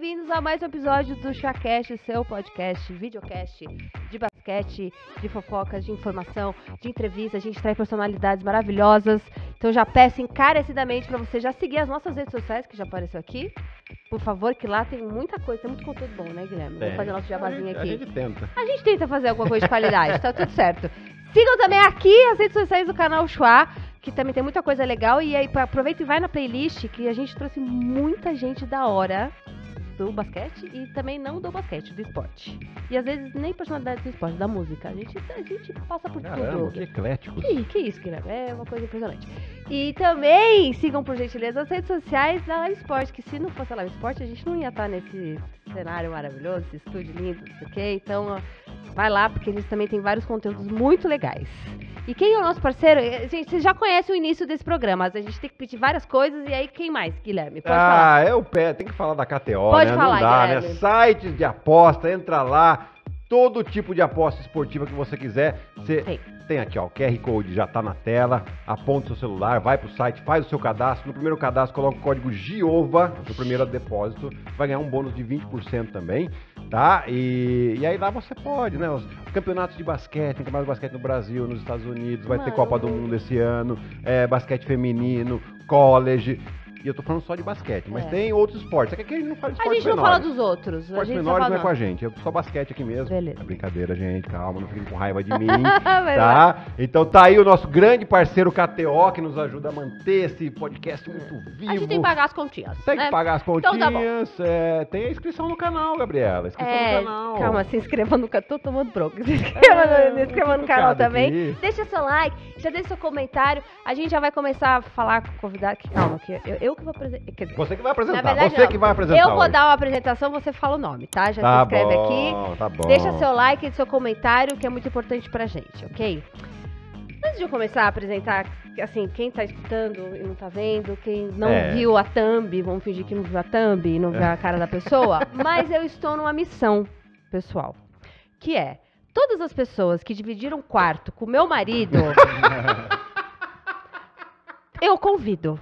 bem-vindos a mais um episódio do ChaCast, seu podcast, videocast de basquete, de fofocas, de informação, de entrevista. A gente traz personalidades maravilhosas. Então já peço encarecidamente para você já seguir as nossas redes sociais, que já apareceu aqui. Por favor, que lá tem muita coisa, tem muito conteúdo bom, né, Guilherme? Vamos fazer nosso jabazinho aqui. A gente tenta. A gente tenta fazer alguma coisa de qualidade, tá tudo certo. Sigam também aqui as redes sociais do canal Chua, que também tem muita coisa legal. E aí, aproveita e vai na playlist, que a gente trouxe muita gente da hora do basquete e também não do basquete, do esporte. E às vezes nem personalidade do esporte, da música. A gente, a gente passa por Caramba, tudo. Que eclético. Que, que isso, Guilherme. É uma coisa impressionante. E também sigam, por gentileza, as redes sociais da Live Esporte que se não fosse a Live Esporte a gente não ia estar nesse cenário maravilhoso, esse estúdio lindo, ok? Então, vai lá, porque a gente também tem vários conteúdos muito legais. E quem é o nosso parceiro? Eh, gente, você já conhece o início desse programa, mas a gente tem que pedir várias coisas. E aí, quem mais, Guilherme? Pode ah, falar. é o pé, tem que falar da KTO. Pode né? é, falar, não dá, né? Sites de aposta, entra lá. Todo tipo de aposta esportiva que você quiser. Você tem aqui, ó, o QR Code já tá na tela. Aponta o seu celular, vai pro site, faz o seu cadastro. No primeiro cadastro, coloca o código GIOVA, no seu primeiro depósito. Vai ganhar um bônus de 20% também tá? E, e aí lá você pode, né? Os campeonatos de basquete, tem campeonato de basquete no Brasil, nos Estados Unidos, vai Mano. ter Copa do Mundo esse ano, é, basquete feminino, college, e eu tô falando só de basquete, mas é. tem outros esportes. É que aqui a gente não fala de esportes menores. A gente menores. não fala dos outros. Esportes menores não, é com a gente, é só basquete aqui mesmo. Beleza. É brincadeira, gente, calma, não fiquem com raiva de mim, tá? Então tá aí o nosso grande parceiro KTO, que nos ajuda a manter esse podcast muito vivo. A gente tem que pagar as continhas, Tem né? que pagar as continhas. Então, tá é, tem a inscrição no canal, Gabriela, inscrição é, no canal. Calma, se inscreva no canal, tô tomando bronca. É, se inscreva, é, no, se inscreva no canal também. Aqui. Deixa seu like, já deixa seu comentário. A gente já vai começar a falar com o convidado, calma, que eu, eu eu que vou apresentar. Você que vai apresentar. Verdade, você não. que vai apresentar. Eu hoje. vou dar uma apresentação, você fala o nome, tá? Já tá se inscreve bom, aqui. Tá bom. Deixa seu like e seu comentário, que é muito importante pra gente, ok? Antes de eu começar a apresentar, assim, quem tá escutando e não tá vendo, quem não é. viu a thumb, vamos fingir que não viu a thumb e não viu a cara da pessoa, mas eu estou numa missão, pessoal, que é todas as pessoas que dividiram quarto com meu marido, eu convido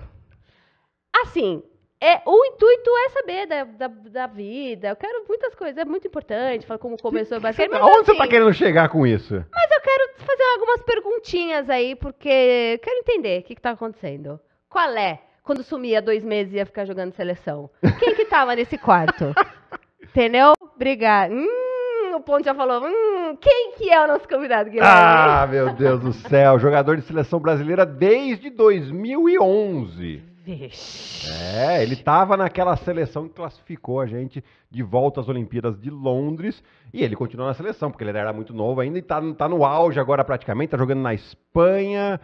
assim, é, o intuito é saber da, da, da, vida. Eu quero muitas coisas, é muito importante. Falar como começou o basquete. Onde assim, você tá querendo chegar com isso? Mas eu quero fazer algumas perguntinhas aí, porque quero entender o que, que tá acontecendo. Qual é? Quando sumia dois meses e ia ficar jogando seleção. Quem que tava nesse quarto? Entendeu? Obrigada. Hum, o Ponte já falou. Hum, quem que é o nosso convidado, Guilherme? Ah, meu Deus do céu. Jogador de seleção brasileira desde 2011. Vixe. É, ele estava naquela seleção que classificou a gente de volta às Olimpíadas de Londres e ele continua na seleção, porque ele era muito novo ainda e está tá no auge agora praticamente, está jogando na Espanha.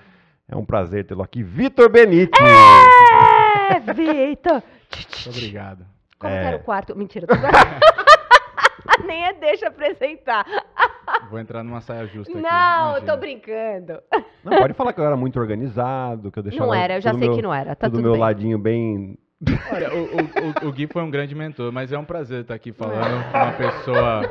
É um prazer tê-lo aqui, Vitor Benítez. É, Vitor. Obrigado. Como é. era o quarto? Mentira. Nem é deixa apresentar. Vou entrar numa saia justa aqui. Não, eu tô brincando. Não, pode falar que eu era muito organizado, que eu deixava. Não era, eu já sei meu, que não era. Tá tudo, tudo meu bem. ladinho bem. Olha, o, o, o, Gui foi um grande mentor, mas é um prazer estar aqui falando com uma pessoa.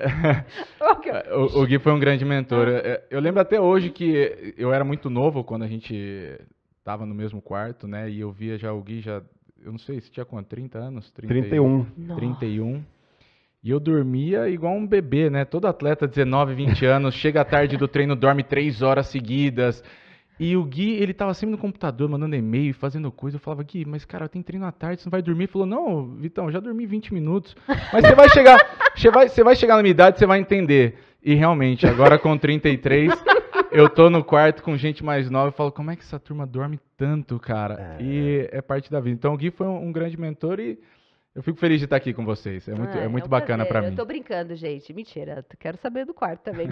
o, o Gui foi um grande mentor. Ah. Eu lembro até hoje que eu era muito novo quando a gente estava no mesmo quarto, né? E eu via já o Gui já. Eu não sei se tinha quanto? 30 anos? 30, 31. 31. E eu dormia igual um bebê, né? Todo atleta, 19, 20 anos, chega à tarde do treino, dorme três horas seguidas. E o Gui, ele tava sempre no computador, mandando e-mail, fazendo coisa. Eu falava, Gui, mas cara, tem treino à tarde, você não vai dormir? Ele falou, não, Vitão, já dormi 20 minutos. Mas você vai chegar, você vai, você vai chegar na minha idade, você vai entender. E realmente, agora com 33, eu tô no quarto com gente mais nova e falo, como é que essa turma dorme tanto, cara? É. E é parte da vida. Então o Gui foi um, um grande mentor e eu fico feliz de estar aqui com vocês. É muito, é ah, é muito é um bacana para mim. Eu tô brincando, gente. Mentira. Quero saber do quarto também.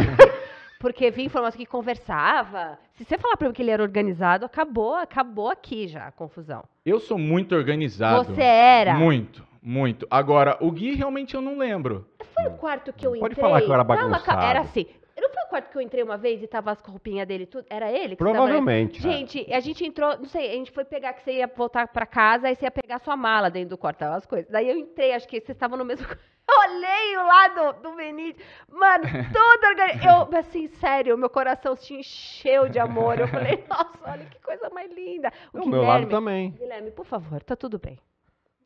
Porque, vi informação que conversava. Se você falar para mim que ele era organizado, acabou, acabou aqui já a confusão. Eu sou muito organizado. Você era. Muito, muito. Agora, o Gui realmente eu não lembro. Foi o quarto que eu entrei. Pode falar que eu era bagunçado. Calma, calma. Era assim. Não foi o quarto que eu entrei uma vez e tava as roupinhas dele tudo? Era ele? Que Provavelmente. Tava... É. Gente, a gente entrou, não sei, a gente foi pegar, que você ia voltar pra casa, e você ia pegar sua mala dentro do quarto, as coisas. Daí eu entrei, acho que vocês estavam no mesmo olhei o lado do Benítez. Mano, tudo organizado. Eu, assim, sério, meu coração se encheu de amor. Eu falei, nossa, olha que coisa mais linda. O, o meu lado também. Guilherme, por favor, tá tudo bem.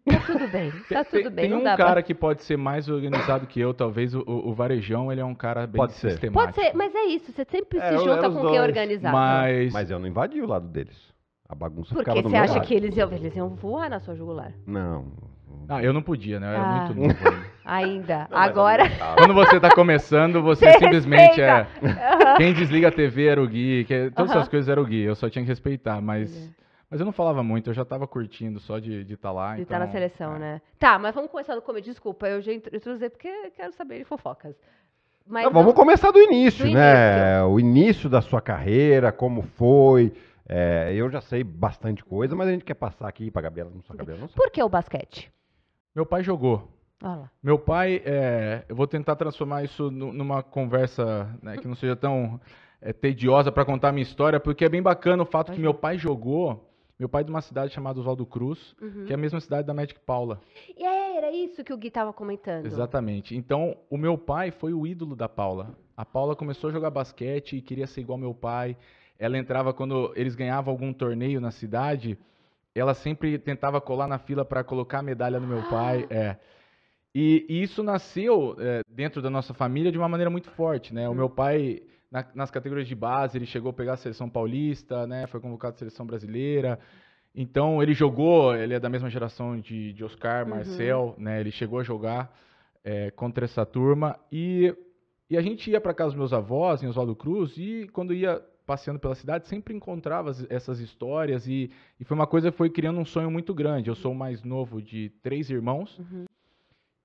Tá tudo bem, tá tudo bem. Tem tá um cara pra... que pode ser mais organizado que eu, talvez o, o Varejão, ele é um cara bem pode sistemático. Pode ser, mas é isso, você sempre é, se junta com quem é organizado. Mas... mas eu não invadi o lado deles. A bagunça Porque Porque você acha lado. que eles iam, eles iam voar na sua jugular? Não. Ah, eu não podia, né? Eu era ah. muito novo. Ainda. Não, Agora. Quando você está começando, você simplesmente é. Quem desliga a TV era o Gui. Que... É, todas uhum. essas coisas era o Gui. Eu só tinha que respeitar, mas. Mas eu não falava muito, eu já tava curtindo só de estar de tá lá. De estar tá então, tá na seleção, é. né? Tá, mas vamos começar do começo. Desculpa, eu já introduzi porque quero saber de fofocas. Mas não, vamos começar do início, do né? Início. O início da sua carreira, como foi. É, eu já sei bastante coisa, mas a gente quer passar aqui para Gabriela, não só Gabriela. Não Por que o basquete? Meu pai jogou. Olá. Meu pai, é, eu vou tentar transformar isso numa conversa né, que não seja tão é, tediosa para contar a minha história, porque é bem bacana o fato que meu pai jogou meu pai é de uma cidade chamada Oswaldo Cruz, uhum. que é a mesma cidade da Magic Paula. E é, era isso que o Gui estava comentando. Exatamente. Então, o meu pai foi o ídolo da Paula. A Paula começou a jogar basquete e queria ser igual ao meu pai. Ela entrava quando eles ganhavam algum torneio na cidade, ela sempre tentava colar na fila para colocar a medalha no meu ah. pai. É. E, e isso nasceu é, dentro da nossa família de uma maneira muito forte, né? O hum. meu pai na, nas categorias de base, ele chegou a pegar a seleção paulista, né? Foi convocado à seleção brasileira. Então ele jogou, ele é da mesma geração de, de Oscar, uhum. Marcel, uhum. né? Ele chegou a jogar é, contra essa turma e, e a gente ia para casa dos meus avós em Oswaldo Cruz e quando ia passeando pela cidade sempre encontrava essas histórias e, e foi uma coisa que foi criando um sonho muito grande. Eu sou o mais novo de três irmãos. Uhum.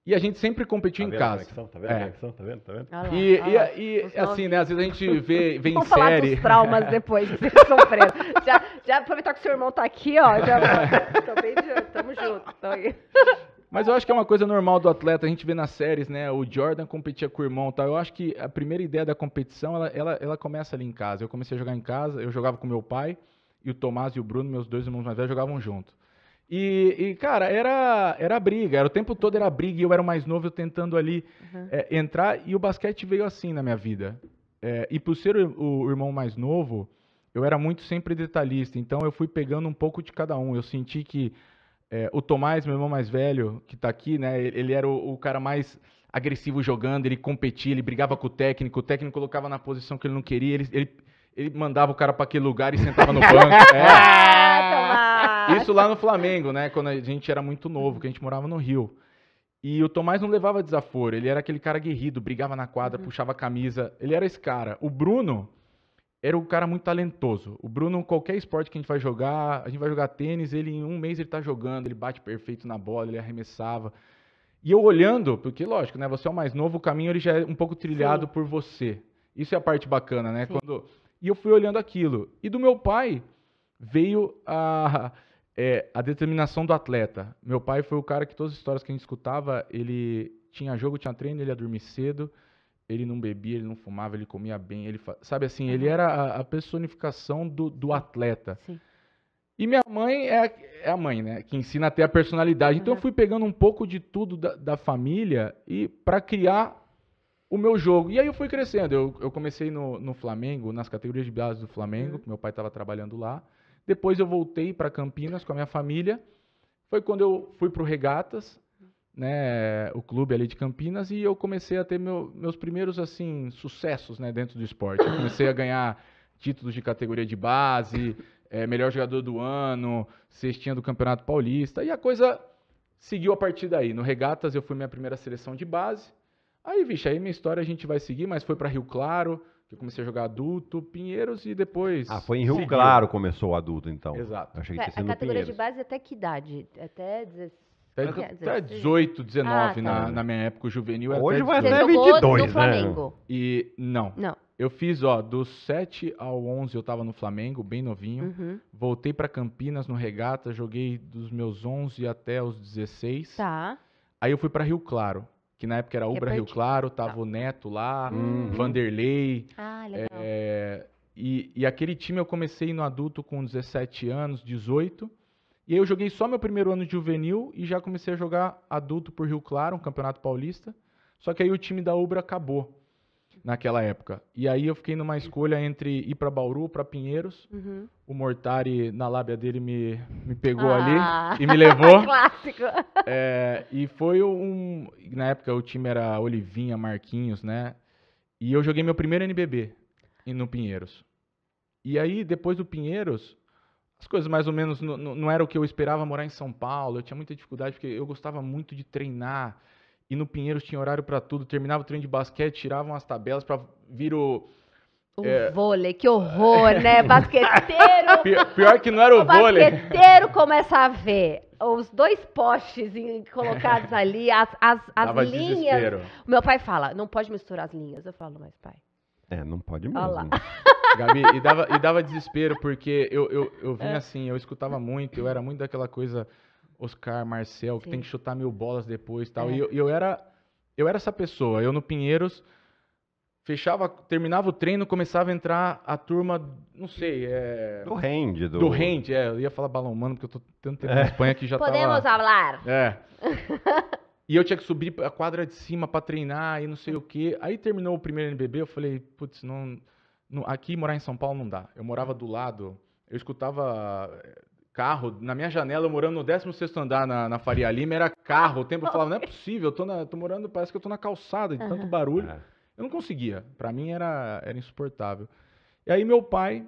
E a gente sempre competiu tá em é casa. tá vendo é. conexão? É. Tá vendo? Tá vendo? Ah, e, ah, e, assim, né? Às vezes a gente vê, vê em Vamos Falar dos traumas depois que vocês sofreram. já, já aproveitar que o seu irmão tá aqui, ó. Já, também, tamo junto. Tô aí. Mas eu acho que é uma coisa normal do atleta, a gente vê nas séries, né? O Jordan competia com o irmão tal. Tá? Eu acho que a primeira ideia da competição, ela, ela, ela começa ali em casa. Eu comecei a jogar em casa, eu jogava com meu pai, e o Tomás e o Bruno, meus dois irmãos mais velhos, jogavam junto. E, e, cara, era, era briga, era o tempo todo era briga e eu era o mais novo, eu tentando ali uhum. é, entrar. E o basquete veio assim na minha vida. É, e por ser o, o, irmão mais novo, eu era muito sempre detalhista, então eu fui pegando um pouco de cada um. Eu senti que é, o Tomás, meu irmão mais velho, que está aqui, né, ele era o, o cara mais agressivo jogando, ele competia, ele brigava com o técnico, o técnico colocava na posição que ele não queria, ele, ele, ele mandava o cara para aquele lugar e sentava no banco. é. Isso lá no Flamengo, né? Quando a gente era muito novo, que a gente morava no Rio. E o Tomás não levava desaforo, ele era aquele cara guerrido, brigava na quadra, uhum. puxava a camisa, ele era esse cara. O Bruno era um cara muito talentoso. O Bruno, qualquer esporte que a gente vai jogar, a gente vai jogar tênis, ele em um mês ele tá jogando, ele bate perfeito na bola, ele arremessava. E eu olhando, porque lógico, né, você é o mais novo, o caminho ele já é um pouco trilhado Sim. por você. Isso é a parte bacana, né? Quando... E eu fui olhando aquilo. E do meu pai veio a é, a determinação do atleta. Meu pai foi o cara que todas as histórias que a gente escutava, ele tinha jogo, tinha treino, ele ia dormir cedo, ele não bebia, ele não fumava, ele comia bem, ele sabe assim, ele uhum. era a, a personificação do, do atleta. Sim. E minha mãe é a, é a, mãe, né? Que ensina até a personalidade. Então eu uhum. fui pegando um pouco de tudo da, da família e para criar o meu jogo. E aí eu fui crescendo. Eu, eu comecei no, no Flamengo, nas categorias de base do Flamengo, uhum. meu pai estava trabalhando lá. Depois eu voltei para Campinas com a minha família. Foi quando eu fui para o Regatas, né, o clube ali de Campinas, e eu comecei a ter meu, meus primeiros assim sucessos né, dentro do esporte. Eu comecei a ganhar títulos de categoria de base, é, melhor jogador do ano, cestinha do Campeonato Paulista, e a coisa seguiu a partir daí. No Regatas eu fui minha primeira seleção de base. Aí, vixe, aí minha história a gente vai seguir, mas foi para Rio Claro, que eu comecei a jogar adulto, Pinheiros e depois. Ah, foi em Rio seguiu. Claro começou o adulto, então. Exato. Eu achei que é, a é categoria Pinheiros. de base até que idade? Até 16. Até, é? até 18, 19 ah, tá. na, tá. na minha época juvenil. Hoje vai até 22, no né? Flamengo. né? E não. Não. Eu fiz, ó, dos 7 ao 11 eu tava no Flamengo, bem novinho. Uhum. Voltei para Campinas no Regata, joguei dos meus 11 até os 16. Tá. Aí eu fui para Rio Claro que na época era Ubra Rio Claro, tava tá. o Neto lá, uhum. Vanderlei. Ah, é, legal. É, e, e, aquele time eu comecei no adulto com 17 anos, 18. E eu joguei só meu primeiro ano de juvenil e já comecei a jogar adulto por Rio Claro, um campeonato paulista. Só que aí o time da Ubra acabou naquela época. E aí eu fiquei numa escolha entre ir para Bauru, para Pinheiros. Uhum. O Mortari, na lábia dele, me, me pegou ah. ali e me levou. Clássico. É, e foi um. Na época o time era Olivinha, Marquinhos, né? E eu joguei meu primeiro NBB no Pinheiros. E aí, depois do Pinheiros, as coisas mais ou menos não, não era o que eu esperava morar em São Paulo. Eu tinha muita dificuldade porque eu gostava muito de treinar, e no Pinheiros tinha horário para tudo. Terminava o treino de basquete, tiravam as tabelas para vir o. O é... vôlei, que horror, né? Basqueteiro. Pior, pior que não era o, o vôlei. Basqueteiro começa a ver os dois postes colocados ali, as, as, as Dava linhas. Desespero. Meu pai fala, não pode misturar as linhas. Eu falo, mas pai. É, não pode mesmo. Olá. Gabi, e dava, e dava desespero, porque eu, eu, eu vinha é. assim, eu escutava muito, eu era muito daquela coisa Oscar, Marcel, Sim. que tem que chutar mil bolas depois tal. É. e tal. E eu, era eu era essa pessoa. Eu no Pinheiros fechava, terminava o treino, começava a entrar a turma, não sei, é... do rende, do... do rende, é, eu ia falar balão humano porque eu tô tanto tempo é. na Espanha que já Podemos tava... falar. É. e eu tinha que subir a quadra de cima para treinar e não sei o quê. Aí terminou o primeiro NBB, eu falei, putz, não, não aqui morar em São Paulo não dá. Eu morava do lado, eu escutava carro. Na minha janela, eu morando no 16 andar na, na Faria Lima, era carro. O tempo eu falava, não é possível, eu tô, na, tô morando, parece que eu tô na calçada de uhum. tanto barulho. É. Eu não conseguia. Para mim era, era insuportável. E aí meu pai,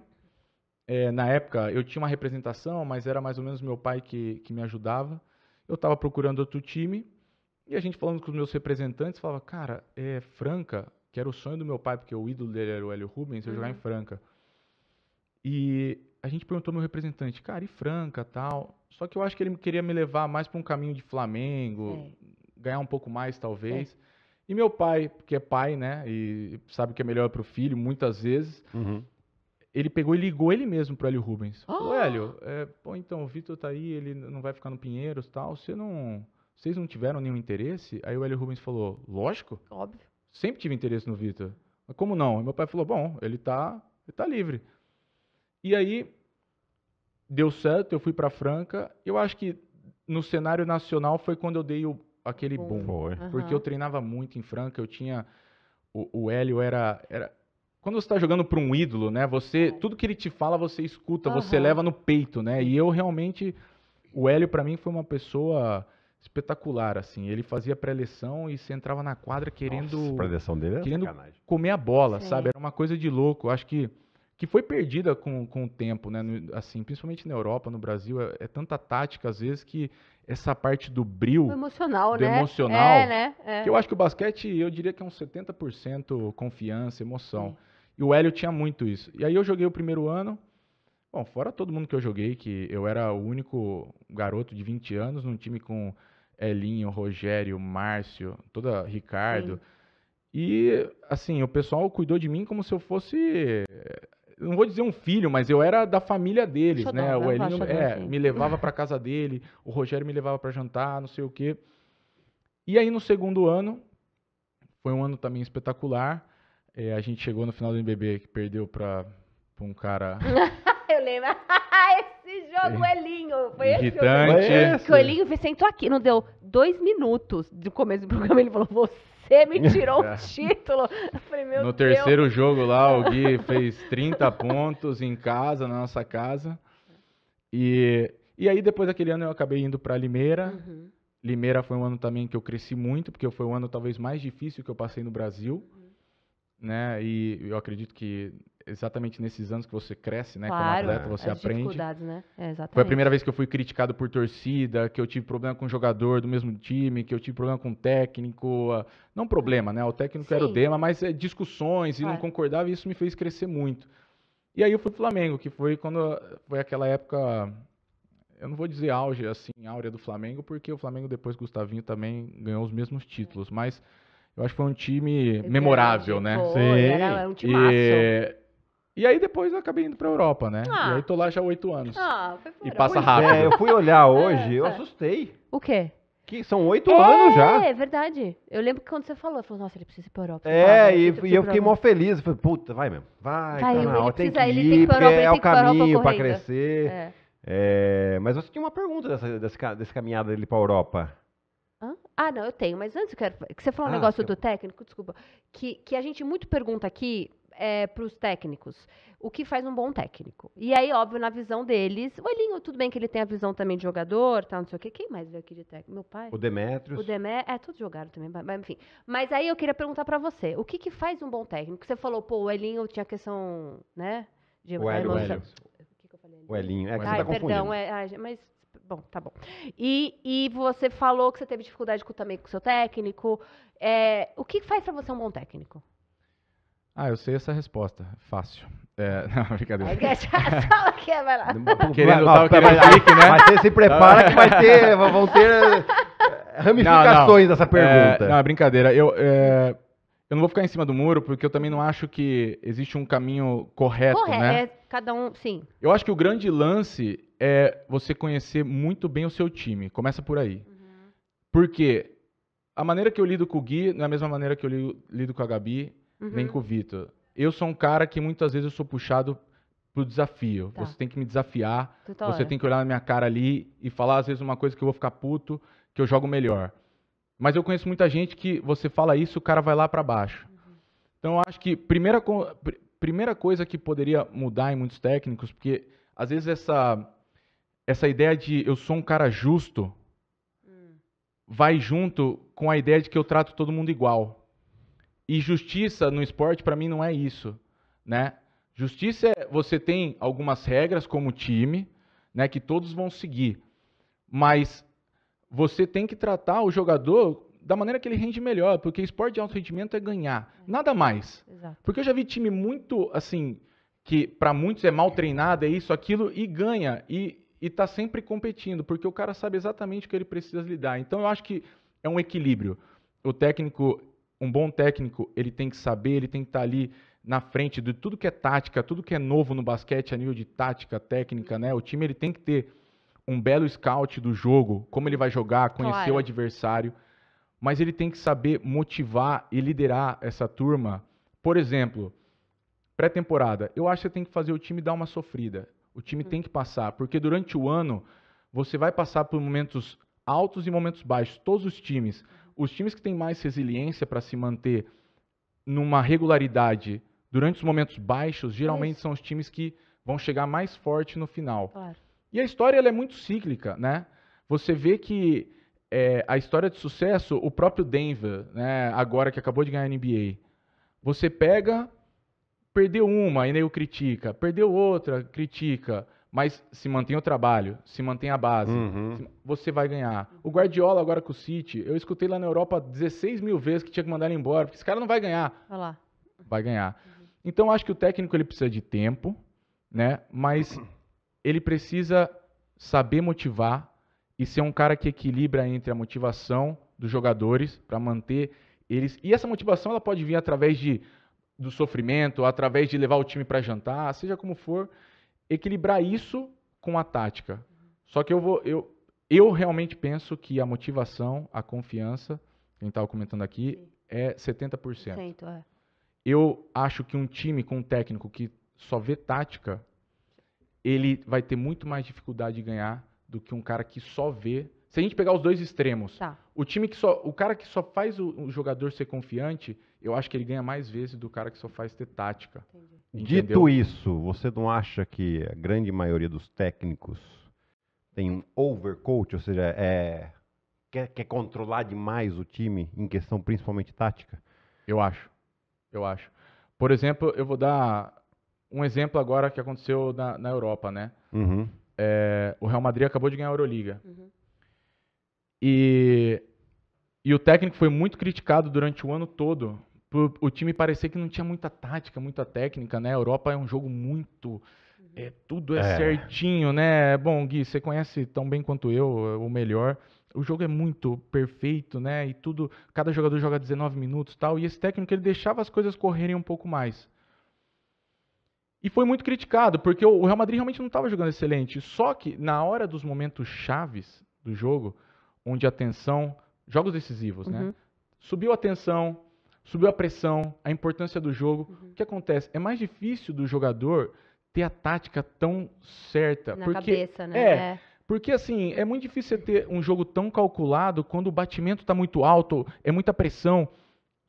é, na época eu tinha uma representação, mas era mais ou menos meu pai que, que me ajudava. Eu estava procurando outro time e a gente falando com os meus representantes, falava, cara, é Franca, que era o sonho do meu pai, porque o ídolo dele era o Hélio Rubens, eu uhum. jogar em uhum. Franca. E a gente perguntou ao meu representante, cara, e Franca, tal. Só que eu acho que ele queria me levar mais para um caminho de Flamengo, é. ganhar um pouco mais, talvez. É. E meu pai, que é pai, né, e sabe que é melhor para o filho, muitas vezes, uhum. ele pegou e ligou ele mesmo para o Hélio Rubens. Ah. Falou, Hélio, é, pô, então, o Vitor tá aí, ele não vai ficar no Pinheiros, tal, você não... Vocês não tiveram nenhum interesse? Aí o Hélio Rubens falou, lógico. Óbvio. Sempre tive interesse no Vitor. Mas como não? E meu pai falou, bom, ele tá, ele tá livre. E aí deu certo, eu fui para Franca. Eu acho que no cenário nacional foi quando eu dei o, aquele boom, boom porque uhum. eu treinava muito em Franca, eu tinha o, o Hélio era, era quando você está jogando para um ídolo, né? Você é. tudo que ele te fala você escuta, uhum. você leva no peito, né? E eu realmente o Hélio para mim foi uma pessoa espetacular, assim. Ele fazia preleção e você entrava na quadra querendo Nossa, dele é querendo sacanagem. comer a bola, Sim. sabe? Era uma coisa de louco. Acho que que foi perdida com, com o tempo, né? assim, principalmente na Europa, no Brasil, é, é, tanta tática às vezes que essa parte do bril, do emocional, do né? emocional, é, né? É. que eu acho que o basquete, eu diria que é uns 70% confiança, emoção. E o Hélio tinha muito isso. E aí eu joguei o primeiro ano, bom, fora todo mundo que eu joguei, que eu era o único garoto de 20 anos num time com Elinho, Rogério, Márcio, toda Ricardo. Sim. E assim, o pessoal cuidou de mim como se eu fosse eh, não vou dizer um filho, mas eu era da família deles, né? né? O Elinho é, me levava para casa dele, o Rogério me levava para jantar, não sei o quê. E aí no segundo ano, foi um ano também espetacular. É, a gente chegou no final do NBB que perdeu para um cara. eu lembro. esse jogo, é. o Elinho. Foi Irritante. esse jogo. Foi esse. o Elinho sentou aqui, não deu dois minutos do começo do programa, ele falou: você você me tirou o é. título. Falei, no Deus. terceiro jogo lá, o Gui fez 30 pontos em casa, na nossa casa. E, e aí, depois daquele ano, eu acabei indo para Limeira. Uhum. Limeira foi um ano também que eu cresci muito, porque foi o um ano talvez mais difícil que eu passei no Brasil. Uhum. Né? E eu acredito que exatamente nesses anos que você cresce, né? Claro, como atleta, você as aprende. Dificuldades, né? É, Foi a primeira vez que eu fui criticado por torcida, que eu tive problema com um jogador do mesmo time, que eu tive problema com um técnico. Não problema, né? O técnico Sim. era o dema, mas é, discussões claro. e não concordava, e isso me fez crescer muito. E aí eu fui pro Flamengo, que foi quando foi aquela época eu não vou dizer auge, assim, áurea do Flamengo, porque o Flamengo depois Gustavinho também ganhou os mesmos títulos, mas eu acho que foi um time memorável, né? Foi, Sim. Era um time massa. E aí depois eu acabei indo pra Europa, né? Ah. E aí ah. tô lá já há oito anos. Ah, foi por E passa rápido. É, eu fui olhar é, hoje, eu é. assustei. O quê? Que são oito anos já. É, é verdade. Eu lembro que quando você falou, eu falei, nossa, ele precisa ir pra Europa. É, e, e eu fiquei mó feliz. Falei, puta, vai mesmo. Vai, Vai, tá ele Tem que precisa- ele tem que ir, pra Europa, é ele é tem o que ir pra Europa caminho pra crescer. É. É, mas você tinha uma pergunta dessa, dessa, dessa caminhada dele pra Europa. Ah, não, eu tenho, mas antes eu quero. Que você falou um Ah, negócio do técnico, desculpa. Que, que a gente muito pergunta aqui é, para os técnicos. O que faz um bom técnico? E aí, óbvio, na visão deles, o Elinho, tudo bem que ele tem a visão também de jogador, tá? não sei o quê. Quem mais veio aqui de técnico? Meu pai? O Demetrios. O Demetrios. É, todos jogaram também, mas enfim. Mas aí eu queria perguntar para você, o que, que faz um bom técnico? Você falou, pô, o Elinho tinha questão, né? De o Elinho. emoção. O Elinho. É que Ai, você tá perdão, é, mas bom, tá bom. E, e você falou que você teve dificuldade com, também com o seu técnico. É, o que faz para você um bom técnico? Ah, eu sei essa resposta. Fácil. É, não, brincadeira. Fala que é, vai lá. Querendo, não, tava querendo mas, clique, né? Mas você se prepara que vai ter, vão ter eh, ramificações dessa pergunta. É, não, é brincadeira. Eu, é, eu não vou ficar em cima do muro, porque eu também não acho que existe um caminho correto, né? Corre, né? É, cada um, sim. Eu acho que o grande lance é você conhecer muito bem o seu time. Começa por aí. Uhum. Porque a maneira que eu lido com o Gui não é a mesma maneira que eu lido com a Gabi uhum. com o Vitor. Eu sou um cara que muitas vezes eu sou puxado pro desafio. Tá. Você tem que me desafiar, tá você tem que olhar na minha cara ali e falar às vezes uma coisa que eu vou ficar puto, que eu jogo melhor. Mas eu conheço muita gente que você fala isso, o cara vai lá para baixo. Uhum. Então eu acho que primeira primeira coisa que poderia mudar em muitos técnicos, porque às vezes essa essa ideia de eu sou um cara justo hum. vai junto com a ideia de que eu trato todo mundo igual. E justiça no esporte, para mim, não é isso, né? Justiça é você tem algumas regras como time, né, que todos vão seguir. Mas você tem que tratar o jogador da maneira que ele rende melhor, porque esporte de alto rendimento é ganhar, é. nada mais. Exato. Porque eu já vi time muito assim que para muitos é mal treinado, é isso, aquilo e ganha e está sempre competindo, porque o cara sabe exatamente o que ele precisa lidar. Então eu acho que é um equilíbrio. O técnico um bom técnico, ele tem que saber, ele tem que estar tá ali na frente de tudo que é tática, tudo que é novo no basquete a nível de tática, técnica, né? O time ele tem que ter um belo scout do jogo, como ele vai jogar, conhecer claro. o adversário, mas ele tem que saber motivar e liderar essa turma. Por exemplo, pré-temporada, eu acho que você tem que fazer o time dar uma sofrida. O time hum. tem que passar, porque durante o ano você vai passar por momentos altos e momentos baixos, todos os times os times que têm mais resiliência para se manter numa regularidade durante os momentos baixos, geralmente é são os times que vão chegar mais forte no final. Claro. E a história ela é muito cíclica, né? Você vê que é, a história de sucesso, o próprio Denver, né, agora que acabou de ganhar a NBA, você pega, perdeu uma e nem o critica, perdeu outra, critica. Mas se mantém o trabalho, se mantém a base, uhum. você vai ganhar. O Guardiola agora com o City, eu escutei lá na Europa 16 mil vezes que tinha que mandar ele embora, porque esse cara não vai ganhar. Vai, lá. vai ganhar. Uhum. Então acho que o técnico ele precisa de tempo, né? Mas ele precisa saber motivar e ser um cara que equilibra entre a motivação dos jogadores para manter eles. E essa motivação ela pode vir através de do sofrimento, através de levar o time para jantar, seja como for equilibrar isso com a tática. Só que eu vou. Eu, eu realmente penso que a motivação, a confiança, quem estava comentando aqui, Sim. é 70%. Cento, é. Eu acho que um time com um técnico que só vê tática, ele vai ter muito mais dificuldade de ganhar do que um cara que só vê se a gente pegar os dois extremos, tá. o time que só, o cara que só faz o, o, jogador ser confiante, eu acho que ele ganha mais vezes do cara que só faz ter tática. Dito isso, você não acha que a grande maioria dos técnicos tem um overcoach, ou seja, é, quer, quer controlar demais o time em questão principalmente tática? Eu acho, eu acho. Por exemplo, eu vou dar um exemplo agora que aconteceu na, na Europa, né? Uhum. É, o Real Madrid acabou de ganhar a Euroliga. Uhum. E, e o técnico foi muito criticado durante o ano todo por o time parecer que não tinha muita tática, muita técnica, né? A Europa é um jogo muito. É, tudo é, é, certinho, né? Bom, Gui, você conhece tão bem quanto eu, o melhor. O jogo é muito perfeito, né? E tudo, cada jogador joga 19 minutos, tal. E esse técnico ele deixava as coisas correrem um pouco mais. E foi muito criticado, porque o Real Madrid realmente não estava jogando excelente. Só que na hora dos momentos chaves do jogo, onde a tensão, jogos decisivos, né? uhum. né? Subiu a tensão, subiu a pressão, a importância do jogo. Uhum. O que acontece? É mais difícil do jogador ter a tática tão certa. Na porque, cabeça, né? É, é. Porque, assim, é muito difícil você ter um jogo tão calculado quando o batimento está muito alto, é muita pressão.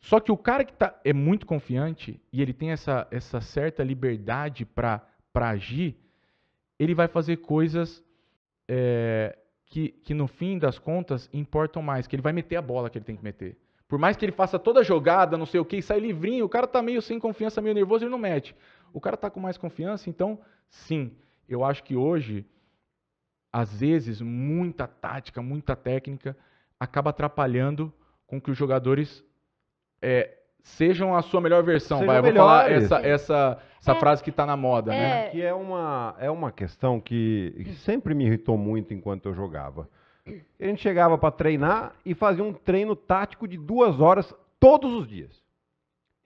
Só que o cara que tá, é muito confiante e ele tem essa, essa certa liberdade para agir, ele vai fazer coisas é, que, que no fim das contas importam mais, que ele vai meter a bola que ele tem que meter. Por mais que ele faça toda a jogada, não sei o que, e sai livrinho, o cara tá meio sem confiança, meio nervoso, ele não mete. O cara tá com mais confiança, então, sim, eu acho que hoje, às vezes, muita tática, muita técnica acaba atrapalhando com que os jogadores é, sejam a sua melhor versão. vai, eu vou falar essa, essa, essa é, frase que está na moda, né? é, né? Que é uma, é uma questão que, que sempre me irritou muito enquanto eu jogava. A gente chegava para treinar e fazia um treino tático de duas horas todos os dias.